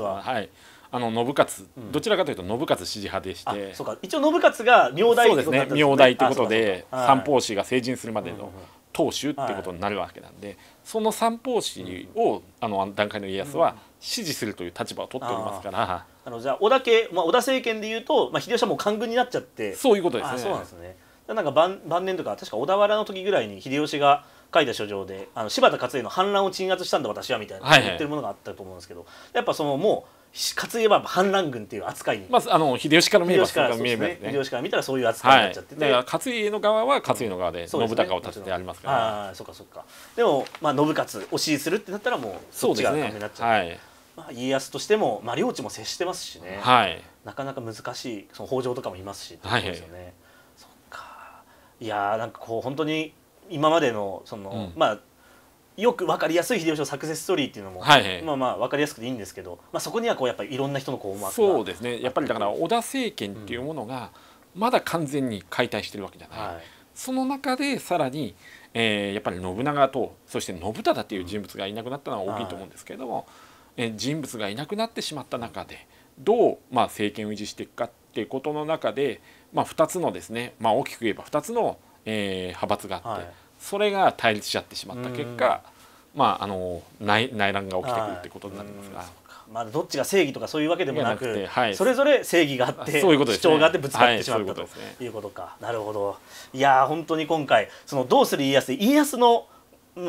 Speaker 2: は。あははいあの信勝、うん、どちらかというと信勝支持派でしてそうか一
Speaker 1: 応信勝が明大ってことですね明大ってことで三法
Speaker 2: 師が成人するまでの当主ってことになるわけなんで、その三法師を、あの段階の家康は支持するという立場を取っておりますから、
Speaker 1: あのじゃあ織田家、まあ、織田政権でいうと、まあ、秀吉はもう官軍になっちゃってそういうことですね。そうなんですねなんか晩晩年とか確か小田原の時ぐらいに秀吉が書いた書状であの柴田勝家の反乱を鎮圧したんだ私はみたいな言ってるものがあったと思うんですけど、はいはい、やっぱそのもう勝家は反乱軍っていう扱いに、まずあの秀吉から見ればら、ね、秀吉から見たらそういう扱いになっちゃってて、はい、勝家
Speaker 2: の側は勝家の側で、信孝を立ててありますから、ね、あ
Speaker 1: あそっかそっかでも、まあ、信勝推しするってなったらもうそっちが感じになっちゃうう、ね、はいまあ、家康としても、まあ、領地も接してますしね、はい、なかなか難しいその北条とかもいますしってことですよね、はいいやーなんかこう本当に今までのその、うん、まあよく分かりやすい秀吉のサクセスストーリーっていうのも、はいはい、まあまあ分かりやすくていいんですけど、まあ、そこにはこうやっぱりいろんな人のこう思惑が
Speaker 2: そうですねやっぱりだから織田政権っていうものがまだ完全に解体してるわけじゃない、うんはい、その中でさらに、えー、やっぱり信長とそして信忠っていう人物がいなくなったのは大きいと思うんですけれども、うえー、人物がいなくなってしまった中でどう、まあ、政権を維持していくかっていうことの中でまあ、2つのですね、まあ、大きく言えば2つの、えー、派閥があって、はい、それが対立しちゃってしまった結果、まあ、あの内内乱が起きてくるってことになりますが。
Speaker 1: まあ、どっちが正義とかそういうわけでもなく、はい、それぞれ正義があってそういうこと、ね、主張があってぶつかってしまった、い、ということか、ね、なるほどいや本当に今回その「どうする家康」家康の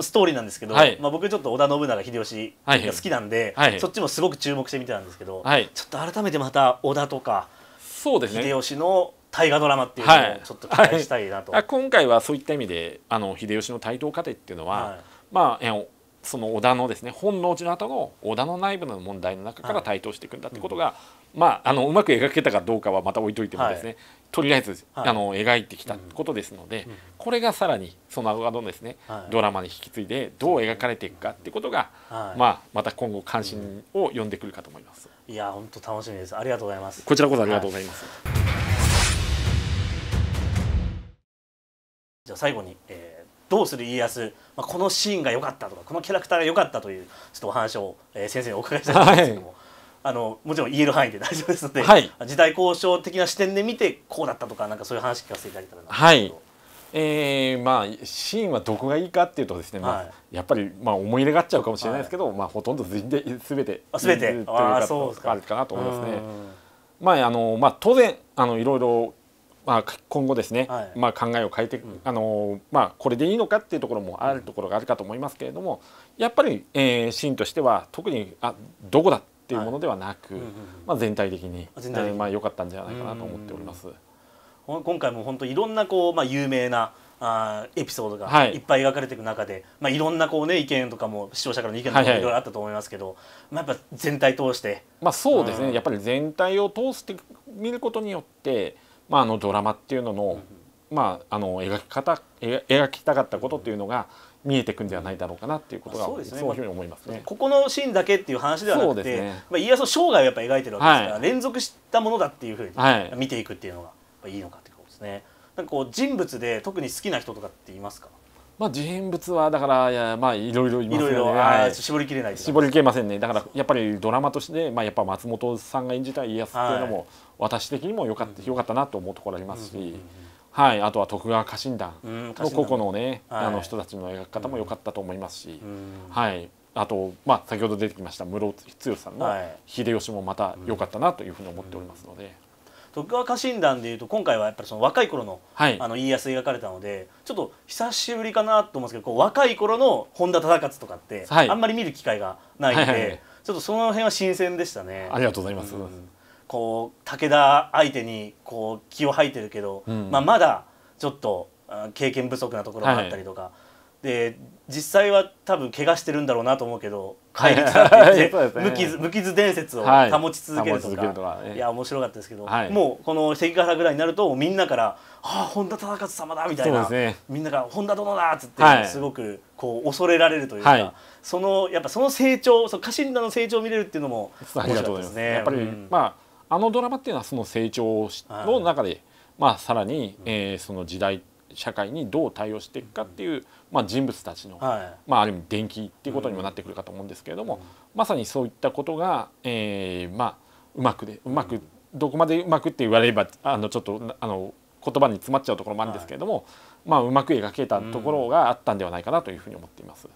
Speaker 1: ストーリーなんですけど、はい、まあ、僕ちょっと織田信長秀吉が好きなんで、はいはい、そっちもすごく注目してみてたんですけど、ちょっと改めてまた織田とか、ね、秀吉の大河ドラマっていうのをちょっと期待したいなと、は
Speaker 2: いはい、今回はそういった意味であの秀吉の台頭過程っていうのは、はい、まあその織田のですね本能寺の後の織田の内部の問題の中から台頭していくんだってことが、うん、まああのうまく描けたかどうかはまた置いといてもですね、とりあえず、あの描いてきたことですので、うん、これがさらにその後がどのですね、ドラマに引き継いでどう描かれていくかっ
Speaker 1: てことが、まあ
Speaker 2: また今後関心を呼んでくるかと思います。
Speaker 1: いや本当楽しみです。ありがとうございます。こちらこそありがと
Speaker 2: うございます。
Speaker 1: じゃあ最後に、えー、どうする家康、まあ、このシーンが良かったとかこのキャラクターが良かったというちょっとお話を、えー、先生にお伺いしたいんですけども、はい、あのもちろん言える範囲で 大丈夫ですので、はい、時代交渉的な視点で見てこうだったとかなんかそういう話聞かせていただけたらなはい
Speaker 2: えーまあ、シーンはどこがいいかっていうとですね、まあ、はい、やっぱり、まあ、思い入れがっちゃうかもしれないですけど、はい、まあ、ほとんど全て全てあ全てというかあるかなと思いますね。まああのまあ、当然あのいろいろまあ、今後ですね、はい、まあ、考えを変えて、うん、あのまあ、これでいいのかっていうところもあるところがあるかと思いますけれどもやっぱり、えー、シーンとしては特にあどこだっていうものではなく、はいまあ、全体的に良、まあ、かったんじゃないかなと思っております。
Speaker 1: 今回も本当いろんなこう、まあ、有名なあエピソードがいっぱい描かれていく中で、はいまあ、いろんなこう、ね、意見とかも視聴者からの意見とかもいろいろあったと思いますけど、はいはい、まあ、やっぱ全体通して。まあ、そうですね、うん、やっぱり全
Speaker 2: 体を通して見ることによってまあ、あのドラマっていうのの,、まあ、あの描き方描きたかったことっていうのが見えてくんではないだろうかなっていうことが、そうですね、いま
Speaker 1: ね。ここのシーンだけっていう話ではなくて、ね、まあ、家康の生涯をやっぱ描いてるわけですから、はい、連続したものだっていうふうに見ていくっていうのがいいのかっていうことですね。なんかこう人物で特に好きな人とかっていますか
Speaker 2: まあ人物はだからいやまあいろいろいますよね。ろいろ、はい、絞りきれない、ね、絞りきれませんね。だからやっぱりドラマとしてまあやっぱ松本さんが演じた家康っていうのも、はい、私的にも良かった良、かったなと思うところありますし。うんうんうんうんはい、あとは徳川家臣団の個々のね、うん、あの人たちの描き方も良かったと思いますし、うん、はい、あと、まあ、先ほど出てきました室津剛さんの秀吉もまた良かったなというふ
Speaker 1: うに思っておりますので。うん徳川家臣団でいうと今回はやっぱりその若い頃の,、はい、あの家康描かれたのでちょっと久しぶりかなと思うんですけどこう若い頃の本田忠勝とかって、はい、あんまり見る機会がないので、はいはいはい、ちょっとその辺は新鮮でしたね。ありがとうございます、うん、こう武田相手にこう気を吐いてるけど、うん、まあ、まだちょっと経験不足なところがあったりとか、はい、で実際は多分怪我してるんだろうなと思うけど って、無傷伝説を保ち続けるとかはい、かいや面白かったですけど、はい、もうこの関ヶ原ぐらいになるとみんなから「ああ本田忠勝様だ」みたいな、ね、みんなが「本田殿だ」っつって、はい、すごくこう恐れられるというか、そのやっぱその成長その家臣団の成長を見れるっていうのも面白かったですね。やっぱり、うん、ま
Speaker 2: ああのドラマっていうのはその成長の中で、まあ、さらに、えー、その時代社会にどう対応していくかっていう、まあ、人物たちの、はい、まあ、ある意味伝記っていうことにもなってくるかと思うんですけれども、うん、まさにそういったことが、えー、まあうまくでうまく、どこまでうまくって言われればあのちょっとあの言葉に詰まっちゃうところもあるんですけれども、はい、まあ、うまく描けたところがあったんではないかなというふうに思っています。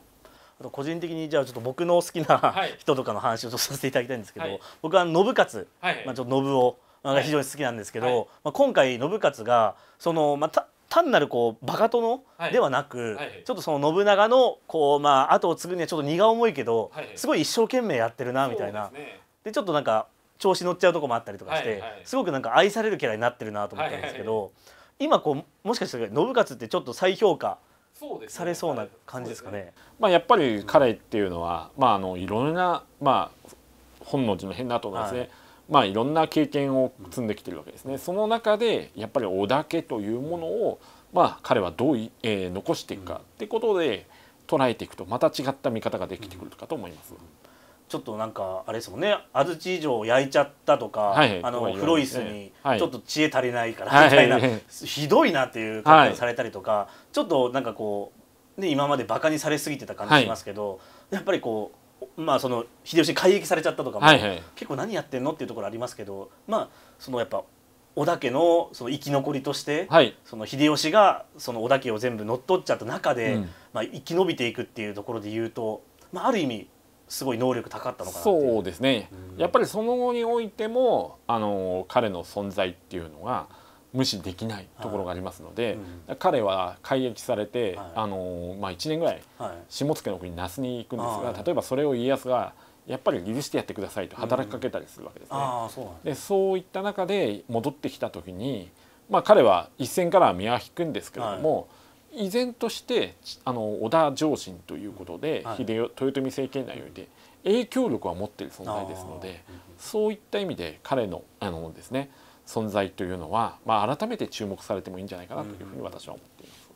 Speaker 1: あと個人的にじゃあちょっと僕の好きな人とかの話をさせていただきたいんですけど、はい、僕は信勝、はい、まあ、ちょっと信を。が非常に好きなんですけど、はい、まあ、今回信勝がその、まあ、単なるこうバカ殿ではなく、はいはい、ちょっとその信長のこう、まあ、後を継ぐにはちょっと荷が重いけど、はいはい、すごい一生懸命やってるなみたいな。で、ね、ちょっとなんか調子乗っちゃうとこもあったりとかして、はいはい、すごくなんか愛されるキャラになってるなと思ったんですけど、はいはい、今こうもしかしたら信勝ってちょっと再評価されそうな感じですかね。ね
Speaker 2: まあ、やっぱり彼っていうのは、まあ、あのいろんな、まあ、本能寺の変なとこですね、まあ、いろんな経験を積んできてるわけですね。その中でやっぱり織田家というものを、まあ、彼はどうい、えー、残していくかってことで捉えていくとまた違った見方ができ
Speaker 1: てくるかと思います。ちょっとなんかあれですもんね安土以上焼いちゃったとか、はい、あのフロイスにちょっと知恵足りないからみたいな、はい、ひどいなっていう感じされたりとか、はい、ちょっとなんかこう、ね、今までバカにされすぎてた感じしますけど、やっぱりこうまあ、その秀吉に改易されちゃったとかも、はいはい、結構何やってんのっていうところありますけど、まあ、そのやっぱ織田家のその生き残りとして、はい、その秀吉がその織田家を全部乗っ取っちゃった中で、うん、まあ、生き延びていくっていうところで言うと、まあ、ある意味すごい能力高かったのかなそうですね、うん、やっぱりその後においても
Speaker 2: あの彼の存在っていうのが。無視できないところがありますので、はい、彼は改役されて、はい、あのまあ、1年ぐらい下野の国那須に行くんですが、はい、例えばそれを家康がやっぱり許してやってくださいと働きかけたりするわけ
Speaker 1: ですね。うん、で
Speaker 2: そういった中で戻ってきた時に、まあ、彼は一線からは身は引くんですけれども。依然としてあの織田上信ということで、はい、秀豊臣政権内において影響力は持っている存在ですのでそういった意味で彼のあのですね存在というのは、まあ、改めて注目されてもいいんじゃないかなというふうに私は思っています。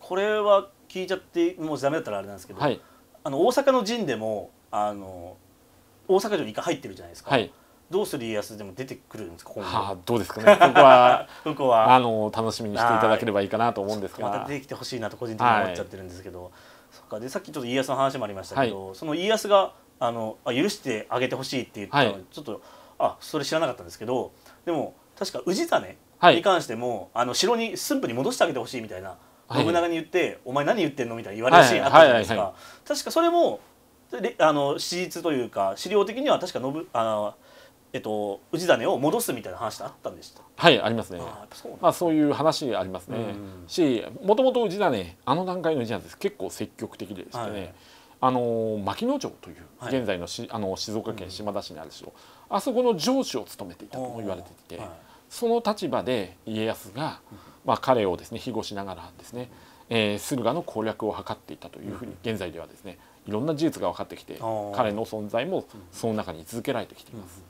Speaker 1: これは聞いちゃってもうダメだったらあれなんですけど、はい、あの大阪の陣でもあの大阪城に一回入ってるじゃないですか。はいどうする家康でも出てくるんですか今後、はあ、どうですかねここは ここはあの楽しみにしていただければいいかなと思うんですがまた出てきてほしいなと個人的に思っちゃってるんですけど、はい、そっかでさっきちょっと家康の話もありましたけど、はい、その家康があのあ許してあげてほしいって言ったの、はい、ちょっとあそれ知らなかったんですけどでも確か氏真に関しても、あの城に駿府に戻してあげてほしいみたいな信長に言って「お前何言ってんの?」みたいな言われるシーンあったじゃないですか。確かそれもあの史実というか資料的には確か信あのえっと、氏真を戻すみたいな話あったんでした
Speaker 2: はいありますねまあ、そういう話ありますね、しもともと氏真あの段階の氏真です結構積極的でしすね、はい、あの牧野城という現在のし、はい、あの静岡県島田市にある城、うんあそこの上司を務めていたとも言われていて、はい、その立場で家康が、まあ、彼をですね庇護しながらですね、えー、駿河の攻略を図っていたというふうに現在ではですねいろんな事実が分かってきて彼の存在もその中に続けられてきています。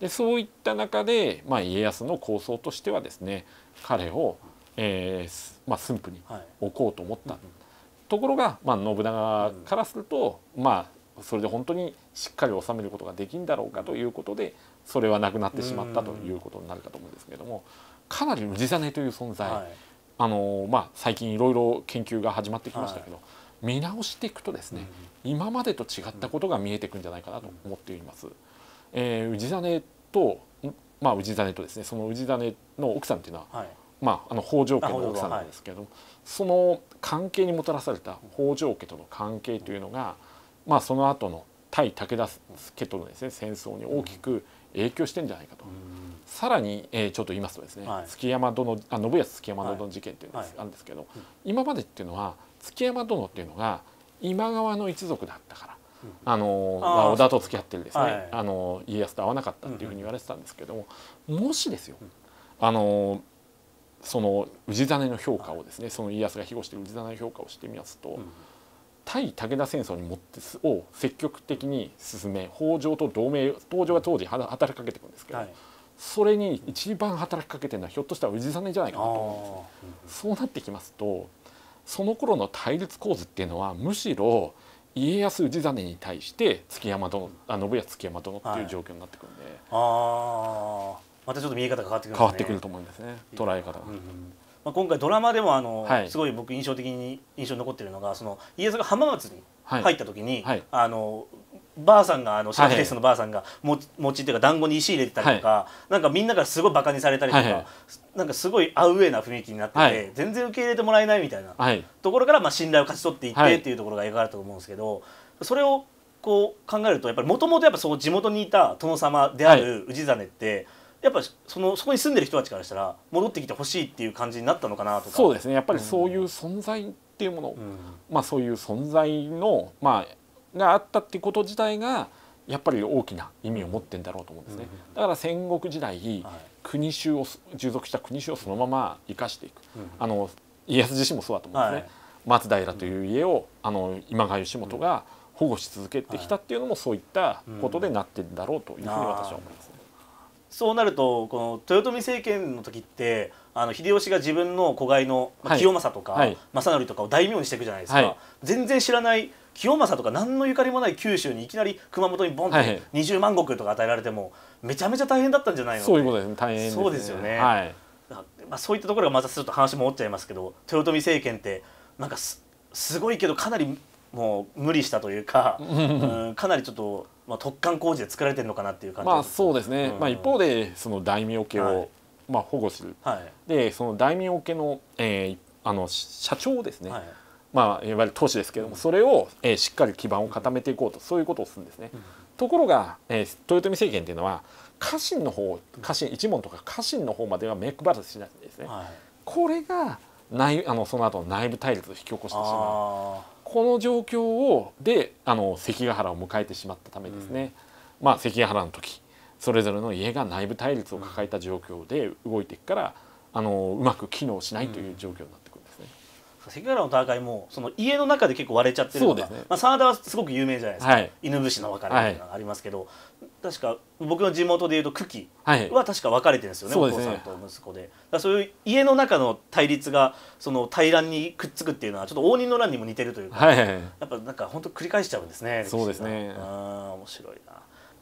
Speaker 2: でそういった中で、まあ、家康の構想としてはですね彼を、えーまあ、駿府に置こうと思った、はい、ところが、まあ、信長からすると、まあ、それで本当にしっかり収めることができんだろうかということでそれはなくなってしまったということになるかと思うんですけどもかなり氏真という存在、あのまあ、最近いろいろ研究が始まってきましたけど、見直していくとですね、今までと違ったことが見えてくるんじゃないかなと思っています。え氏真と、まあ、氏真とですねその氏真の奥さんというのは、まあ、あの北条家の奥さんなんですけど、はその関係にもたらされた北条家との関係というのが、うんまあ、その後の対武田家とのですね戦争に大きく影響してんじゃないかと、うん、さらに、えー、ちょっと言いますとですね、はい、築山殿あ信康築山殿事件っていうのがあるんですけど、はいはい、今までっていうのは築山殿っていうのが今川の一族だったから、うん、あのまあ、織田と付き合ってるですね、あの家康と会わなかったっていうふうに言われてたんですけども、もしですよ、あのその氏真の評価をですねその家康が庇護してる氏真の評価をしてみますと。うん対武田戦争に持ってを積極的に進め北条と同盟北条が当時働きかけていくんですけど、はい、それに一番働きかけてるのはひょっとしたら氏真じゃないかなと思うんです、そうなってきますとその頃の対立構図っていうのはむしろ家康氏真に対して築山殿あ信康築山殿っていう状況になってくるんで、はい、
Speaker 1: ああまたちょっと見え方が変わってくる、ね、変わってくると思うんですね
Speaker 2: 捉え方が。うんうん
Speaker 1: まあ、今回ドラマでもあの、はい、すごい僕印象的に印象に残ってるのがその家康が浜松に入った時に、はいはい、あのばあさんがあのシャークテスのばあさんがも餅っていうか団子に石入れてたりとか、なんかみんなからすごいバカにされたりとか、なんかすごいアウェーな雰囲気になってて、全然受け入れてもらえないみたいな、ところからまあ信頼を勝ち取っていってっていうところが描かれたと思うんですけど、それをこう考えるとやっぱりもともと地元にいた殿様である氏真って、やっぱそのそこに住んでる人たちからしたら戻ってきてほしいっていう感じになったのかなとかそうですねやっぱりそ
Speaker 2: ういう存在っていうもの、うん、まあ、そういう存在の、まあ、があったってこと自体がやっぱり大きな意味を持ってんだろうと思うんですね、だから戦国時代、はい、国衆を従属した国衆をそのまま生かしていく、うん、あの家康自身もそうだと思うんですね、はい、松平という家をあの今川義元が保護し
Speaker 1: 続けてきたっていうのもそういったことでなってんだろうというふうに私は思います、ね、そうなるとこの豊臣政権の時ってあの秀吉が自分の子飼いの、まあ、清正とか、はい、正則とかを大名にしていくじゃないですか、はい、全然知らない清正とか何のゆかりもない九州にいきなり熊本にボンって20万石とか与えられてもめちゃめちゃ大変だったんじゃないのそういうことです
Speaker 2: ね大変、ね、そうですよね、はい、
Speaker 1: まあ、そういったところがまたすると話も折っちゃいますけど豊臣政権ってなんかすすごいけどかなりもう無理したというか、うん、かなりちょっとまあ、突貫工事で作られてるのかなっていう感じまあそうですね、うん、まあ、一方
Speaker 2: でその大名家を、はい、まあ、保護する、はい、でその大名家の,、えー、あの社長ですね、はいまあ、いわゆる投資ですけれども、うん、それを、えー、しっかり基盤を固めていこうと、そういうことをするんですね。うん、ところが、えー、豊臣政権っていうのは家臣の方家臣一門とか家臣の方までは目配らずしないんですね。はい、これが内あのその後の内部対立を引き起こしてしまう。この状況をであの関ヶ原を迎えてしまったためですね、うん、まあ、関ヶ原の時それぞれの家が内部対立を抱えた状況で動いていくから、あのうまく機能しないという状況になって
Speaker 1: 関ヶ原の戦いもその家の中で結構割れちゃってるのが、ねまあ、真田はすごく有名じゃないですか、はい、犬伏の別れがありますけど、はい、確か僕の地元でいうと久喜は確か別れてるんですよね、はい、お父さんと息子で、だそういう家の中の対立がその対乱にくっつくっていうのはちょっと応仁の乱にも似てるというか、はい、やっぱなんか本当繰り返しちゃうんですねそうですねあ面白い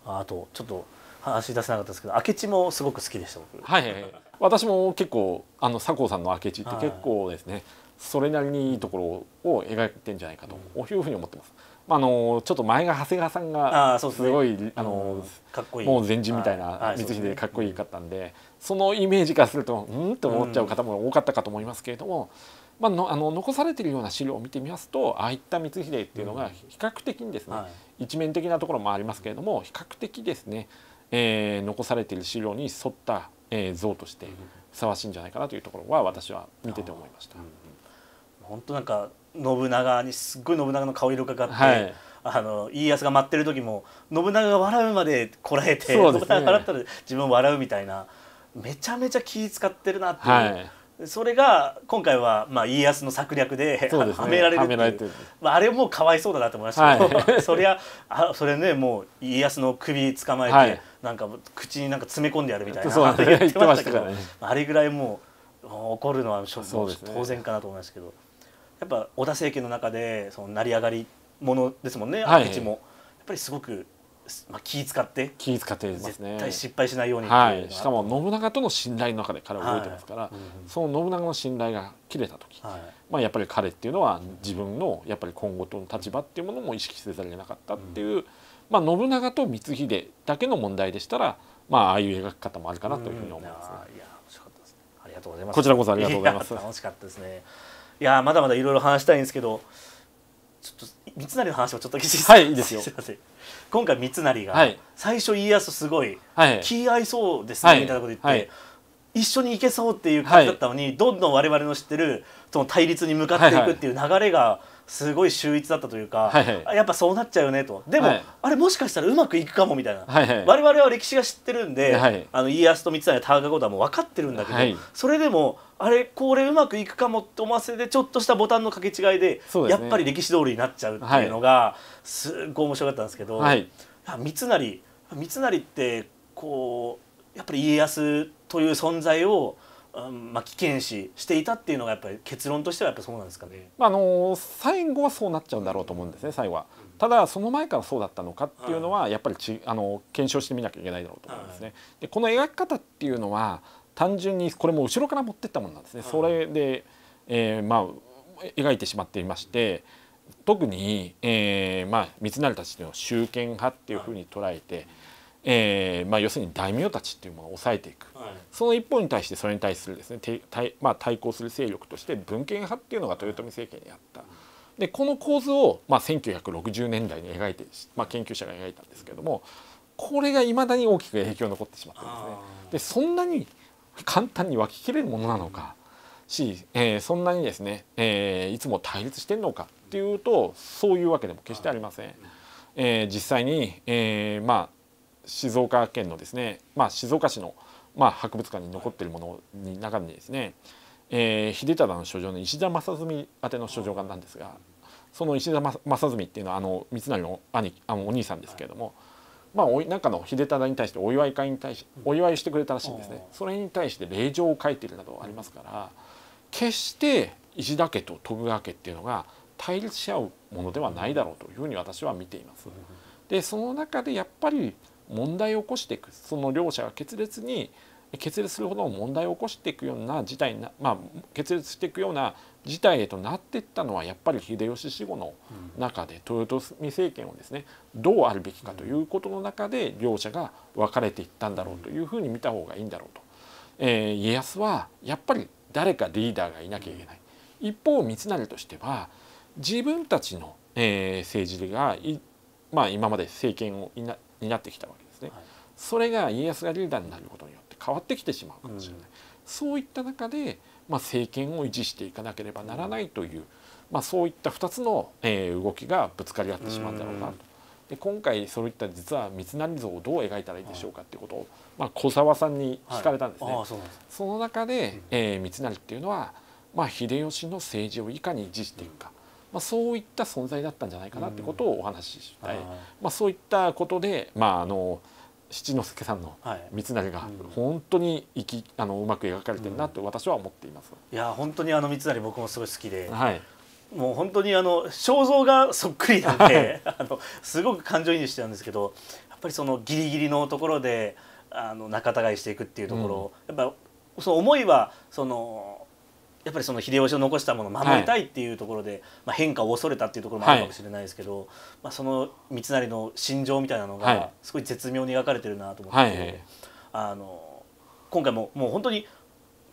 Speaker 1: なあとちょっと話し出せなかったですけど明智も
Speaker 2: すごく好きでした僕はい、はい、私も結構あの佐藤さんの明智って結構ですね、それなりにいいところを描いてんじゃないかというふうに思ってます。あのちょっと前が長谷川さんがすごい、あの、もう前人みたいな光秀でかっこいいかったんでそのイメージからするとうんと思っちゃう方も多かったかと思いますけれども、まあ、のあの残されているような資料を見てみますとああいった光秀っていうのが比較的にですね、一面的なところもありますけれども比較的ですね、え残されている資料に沿った、え像としてふさわしいんじゃないかなというところは私は見てて思いました。
Speaker 1: 本当なんか信長にすっごい信長の顔色がかって、はい、あの家康が待ってる時も信長が笑うまでこらえて、ね、信長が笑ったら自分笑うみたいなめちゃめちゃ気使ってるなっていう。はいそれが今回はまあ家康の策略でで、ね、はめられるっていうまあ、あれもかわいそうだなと思いましたけど、はい、そりゃあそれねもう家康の首捕まえて、はい、なんか口になんか詰め込んでやるみたいな言ってましたけど、ね、あれぐらいもう怒るのは、ね、当然かなと思いますけど。やっぱ織田政権の中でその成り上がりものですもんね、はい、明智もやっぱりすごく、まあ、気遣って
Speaker 2: 気遣ってですね絶対失敗しないようにはい、しかも信長との信頼の中で彼は動いてますから、はいその信長の信頼が切れた時、はい、まあ、やっぱり彼っていうのは自分のやっぱり今後との立場っていうものも意識せざるを得なかったっていう、うん、まあ、信長と光秀だけの問題でしたら、まあ、ああいう描き方もあるかなというふうに
Speaker 1: 思いますね。うん、いや面白かったですねありがとうございますこちらこそありがとうございます。楽しかったですねいやまだまだいろいろ話したいんですけどちょっと三成の話をちょっときいはいいいですよ すいません今回三成が、最初家康すごい、い、気合いそうですね、みたいなこと言って、一緒に行けそうっていう感じだったのに、どんどん我々の知ってるその対立に向かっていくっていう流れが、はいすごい秀逸だったというか、はいはい、やっぱそうなっちゃうよねとでも、はい、あれもしかしたらうまくいくかもみたいな、はいはい、我々は歴史が知ってるんで、はい、あの家康と三成田中ことはもう分かってるんだけど、はい、それでもあれこれうまくいくかもって思わせてちょっとしたボタンの掛け違いで、ね、やっぱり歴史通りになっちゃうっていうのが、すっごい面白かったんですけど、はい、三成三成ってこうやっぱり家康という存在をまあ、危険視していたっていうのがやっぱり結論としてはやっぱそうなんですかね、
Speaker 2: まあ、あの最後はそうなっちゃうんだろうと思うんですね最後は。ただその前からそうだったのかっていうのはやっぱりちあの検証してみなきゃいけないだろうと思うんですね。でこの描き方っていうのは単純にこれも後ろから持ってったものなんですね。それで、えー、まあ描いてしまっていまして。特に、えーまあ、三成たちの集権派っていうふうに捉えて、えーまあ、要するに大名たちっていうものを抑えていく、はい、その一方に対してそれに対するですね対,、まあ、対抗する勢力として文献派っていうのが豊臣政権にあった。でこの構図を、まあ、1960年代に描いて、まあ、研究者が描いたんですけれどもこれがいまだに大きく影響残ってしまってですねでそんなに簡単に湧ききれるものなのかし、えー、そんなにですね、えー、いつも対立してるのかっていうとそういうわけでも決してありません。えー、実際に、えーまあ静岡県のですね、まあ、静岡市の、まあ、博物館に残っているものに中にですね、えー、秀忠の書状の石田正純宛ての書状がなんですがその石田正純っていうのはあの三成の兄あのお兄さんですけれども、まあ、お中の秀忠に対してお祝い会に対しお祝いしてくれたらしいんですね、それに対して令状を書いているなどありますから決して石田家と徳川家っていうのが対立し合うものではないだろうというふうに私は見ています。でその中でやっぱり問題を起こしていくその両者が決裂に決裂するほどの問題を起こしていくような事態な、まあ、決裂していくような事態へとなっていったのはやっぱり秀吉死後の中で、豊臣政権をですねどうあるべきかということの中で両者が分かれていったんだろうというふうに見た方がいいんだろうと。えー、家康はやっぱり誰かリーダーがいなきゃいけない。一方三成としては自分たちの、えー、政治がまあ、今まで政権をいなになってきたわけですね。はい、それが家康がリーダーになることによって変わってきてしまうかもしれない、うん、そういった中で、まあ、政権を維持していかなければならないという、まあ、そういった2つの、えー、動きがぶつかり合ってしまうんだろうなと。うんで今回そういった実は三成像をどう描いたらいいでしょうかっていうことを、まあ、小沢さんに聞かれたんですね。はい、そすその中で、えー、三成っていうのは、まあ、秀吉の政治をいかに維持していくか、まあ、そういった存在だったんじゃないかなってことをお話ししたい、まあ、そういったことで、まあ、あの七之助さんの三成が本当にいき、あのうまく描かれてるなと私は思っています。
Speaker 1: いや本当にあの三成僕もすごい好きで、はい、もう本当にあの肖像がそっくりなんで、あのすごく感情移入してたんですけどやっぱりそのギリギリのところであの仲違いしていくっていうところ、うん、やっぱその思いはそのやっぱりその秀吉を残したものを守りたいっていうところで、はい、まあ、変化を恐れたっていうところもあるかもしれないですけど、はい、まあ、その三成の心情みたいなのがすごい絶妙に描かれてるなと思って、はい、あの今回ももう本当に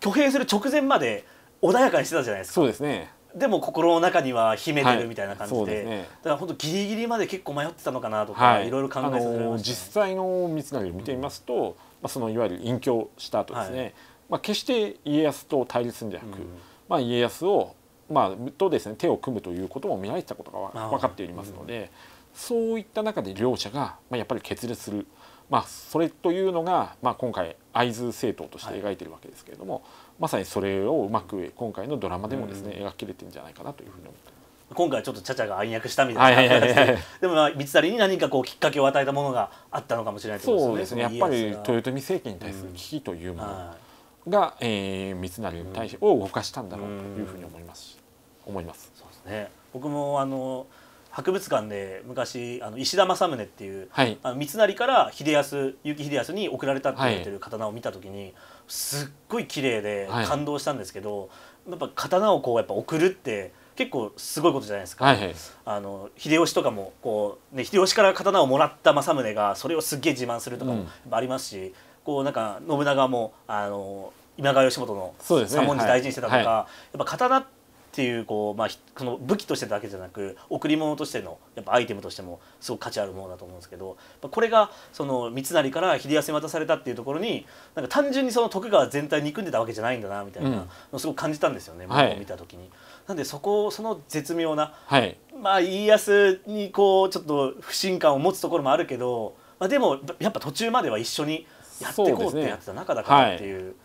Speaker 1: 挙兵する直前まで穏やかにしてたじゃないですか。そうですねでも心の中には秘めてるみたいな感じではいでね、だから本当ギリギリまで結構迷ってたのかなとか、はい、ろいろ考えさせられました、ね、
Speaker 2: 実際の三成を見てみますと、うん、まあ、そのいわゆる隠居した後ですね、はい、まあ、決して家康と対立するんじゃなく、うん、まあ、家康を、まあ、とですね手を組むということも見られてたことが分かっておりますので、うん、そういった中で両者が、まあ、やっぱり決裂する。まあ、それというのが、まあ、今回会津政党として描いてるわけですけれども、はい、まさにそれをうまく今回のドラマでもですね、うん、描き切れてるんじゃないか
Speaker 1: なというふうに思って今回はちょっとちゃが暗躍したみたいなででも三谷に何かこうきっかけを与えたものがあったのかもしれないね、そうですねやっぱり豊
Speaker 2: 臣政権に対する危機というもの、うんはいが、えー、三成に対し、うん、を動かしたんだろうというふうに思います思います。そう
Speaker 1: ですね。僕もあの博物館で昔あの石田正宗っていう、はい、あの三成から秀康幸秀康に送られたって言ってる刀を見た時に、はい、すっごい綺麗で感動したんですけど、はい、やっぱ刀をこうやっぱ送るって結構すごいことじゃないですか、はいはい、あの秀吉とかもこう、ね、秀吉から刀をもらった政宗がそれをすっげえ自慢するとかもありますし、うこうなんか信長もあの今川義元の三文字大事にしてたとか、ねはいやっぱ刀っていうこう、まあ、その武器としてだけじゃなく贈り物としてのやっぱアイテムとしてもすごく価値あるものだと思うんですけどこれがその三成から秀康に渡されたっていうところになんか単純にその徳川全体憎んでたわけじゃないんだなみたいなのすごく感じたんですよね、うん、僕を見た時に。はい、なんでそこその絶妙な、はい、まあ家康にこうちょっと不信感を持つところもあるけど、まあ、でもやっぱ途中までは一緒にやっていこうってやってた中だからっていう。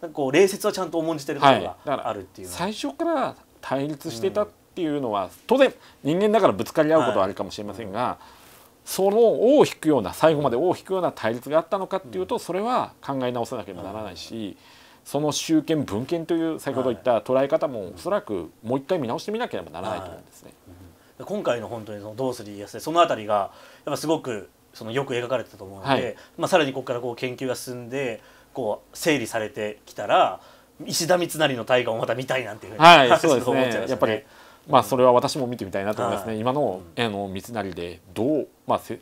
Speaker 1: なんかこう礼節はちゃんと重んじてるところがあるっていう、はい、最初から
Speaker 2: 対立してたっていうのは、うん、当然人間だからぶつかり合うことはあるかもしれませんが、はい、その尾を引くような最後まで尾を引くような対立があったのかっていうと、うん、それは考え直さなければならないし、うん、その集権文献という先ほど言った捉え方もおそらくもう一回見直してみなければならないと思うん
Speaker 1: ですね。今回の本当にそのどうする家康その辺りがやっぱすごくそのよく描かれてたと思うので、はい、まあ、さらにここからこう研究が進んでこう整理されてきたら石田三成の大河をまた見たいなんていうふうに、はい、そうですねね、やっぱり
Speaker 2: まあそれは私も見てみたいなと思いますね、はい、今のあの三成でどう、まあ、豊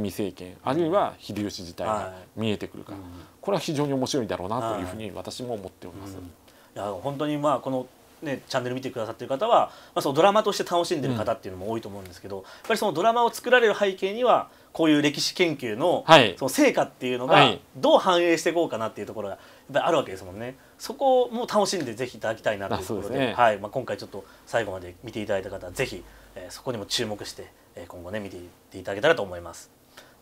Speaker 2: 臣政権あるいは秀吉自体が見えてくるか、はい、これは非常に面
Speaker 1: 白いだろうなというふうに私も思っております。はい、いや本当にまあこのね、チャンネル見てくださってる方は、まあ、そのドラマとして楽しんでる方っていうのも多いと思うんですけど、うん、やっぱりそのドラマを作られる背景にはこういう歴史研究の,、その成果っていうのがどう反映していこうかなっていうところがやっぱりあるわけですもんね。そこも楽しんでぜひいただきたいなというところで、ね、はいまあ、今回ちょっと最後まで見ていただいた方はぜひ、えー、そこにも注目して、えー、今後ね見ていっていただけたらと思います。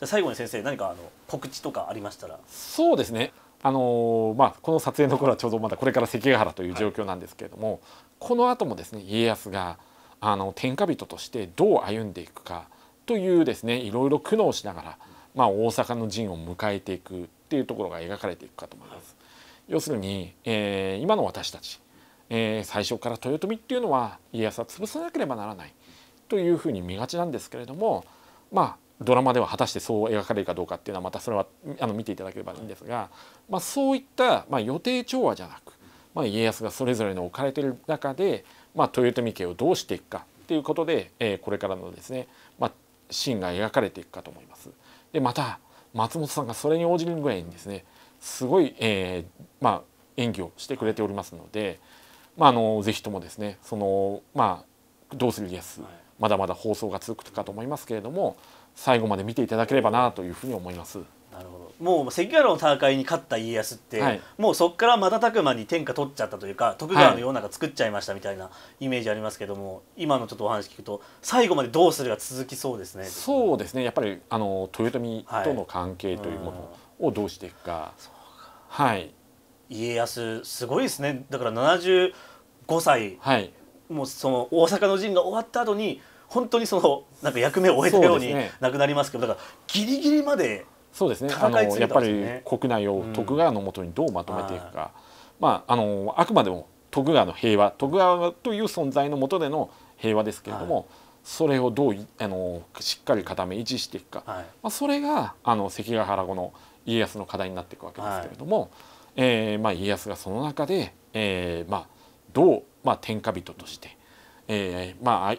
Speaker 1: じ最後に先生何かあの告知とかありましたら。そうですねあの
Speaker 2: ー、まあ、この撮影の頃はちょうどまだこれから関ヶ原という状況なんですけれども、はい、この後もですね家康があの天下人としてどう歩んでいくかというですねいろいろ苦悩しながら、まあ、大阪の陣を迎えていくっていうところが描かれていくかと思います。要するに、えー、今の私たち、えー、最初から豊臣っていうのは家康は潰さなければならないというふうに見がちなんですけれどもまあドラマでは果たしてそう描かれるかどうかっていうのはまたそれはあの見ていただければいいんですが、まあ、そういった、まあ、予定調和じゃなく、まあ、家康がそれぞれの置かれてる中で、まあ、豊臣家をどうしていくかっていうことで、えー、これからのですね、まあ、シーンが描かれていくかと思います。でまた松本さんがそれに応じるぐらいにですねすごい、えー、まあ、演技をしてくれておりますので、まあ、あのぜひともですねその、まあ、どうする家康、はまだまだ放送が続くかと思いますけれども最後まで見ていただければなというふうに思います。
Speaker 1: なるほどもう関ヶ原の戦いに勝った家康って、はい、もうそこから瞬く間に天下取っちゃったというか徳川の世の中作っちゃいましたみたいなイメージありますけども、はい、今のちょっとお話聞くと最後までどうするが続きそうですね。そうですね
Speaker 2: やっぱりあの豊臣との関係というものをどうしていくか。は
Speaker 1: い、はい、家康すごいですねだから75歳、はい、もうその大阪の陣が終わった後に本当にそのなんか役目を終えたように亡くなりますけど、ね、だからギリギリまでそうですね、ね、あのやっぱり
Speaker 2: 国内を徳川のもとにどうまとめていくか、うん、まあ、あのあくまでも徳川の平和徳川という存在のもとでの平和ですけれども、はい、それをどうあのしっかり固め維持していくか、はい、まあ、それがあの関ヶ原後の家康の課題になっていくわけですけれども、はい、えー、まあ、家康がその中で、えーまあ、どう、まあ、天下人として、えーまあ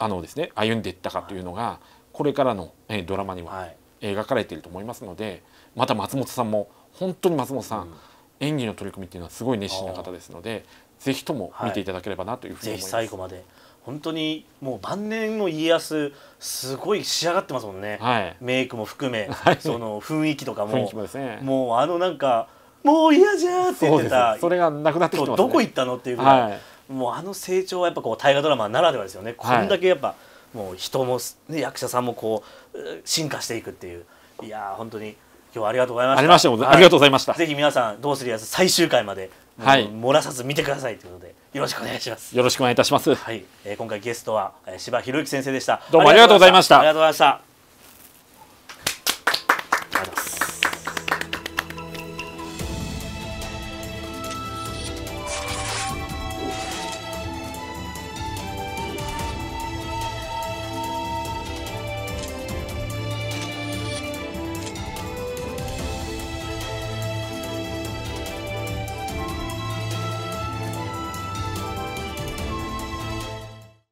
Speaker 2: あのですね、歩んでいったかというのが、これからの、えー、ドラマには描かれていると思いますのでまた松本さんも本当に松本さん、うん、
Speaker 1: 演技の取り組みっていうのはすごい熱心な方ですのでぜひとも見ていただければなというふうに思います。はい、最後まで本当にもう晩年の家康すごい仕上がってますもんね、はい、メイクも含め、はい、その雰囲気とかも、ね、もうあのなんかもう嫌じゃーって言ってたそれがなくなってきて、ね、どこ行ったのっていうぐらい、はい、もうあの成長はやっぱこう大河ドラマならではですよねこんだけやっぱ、もう人も、ね、役者さんもこう進化していくっていういや本当に今日はありがとうございました、はい、ありがとうございましたぜひ皆さん「どうするやつ」最終回まで、はい、漏らさず見てくださいということでよろしくお願いしますよろしくお願いいたしますはい、えー、今回ゲストはえ柴博之先生でしたどうもありがとうございましたありがとうございました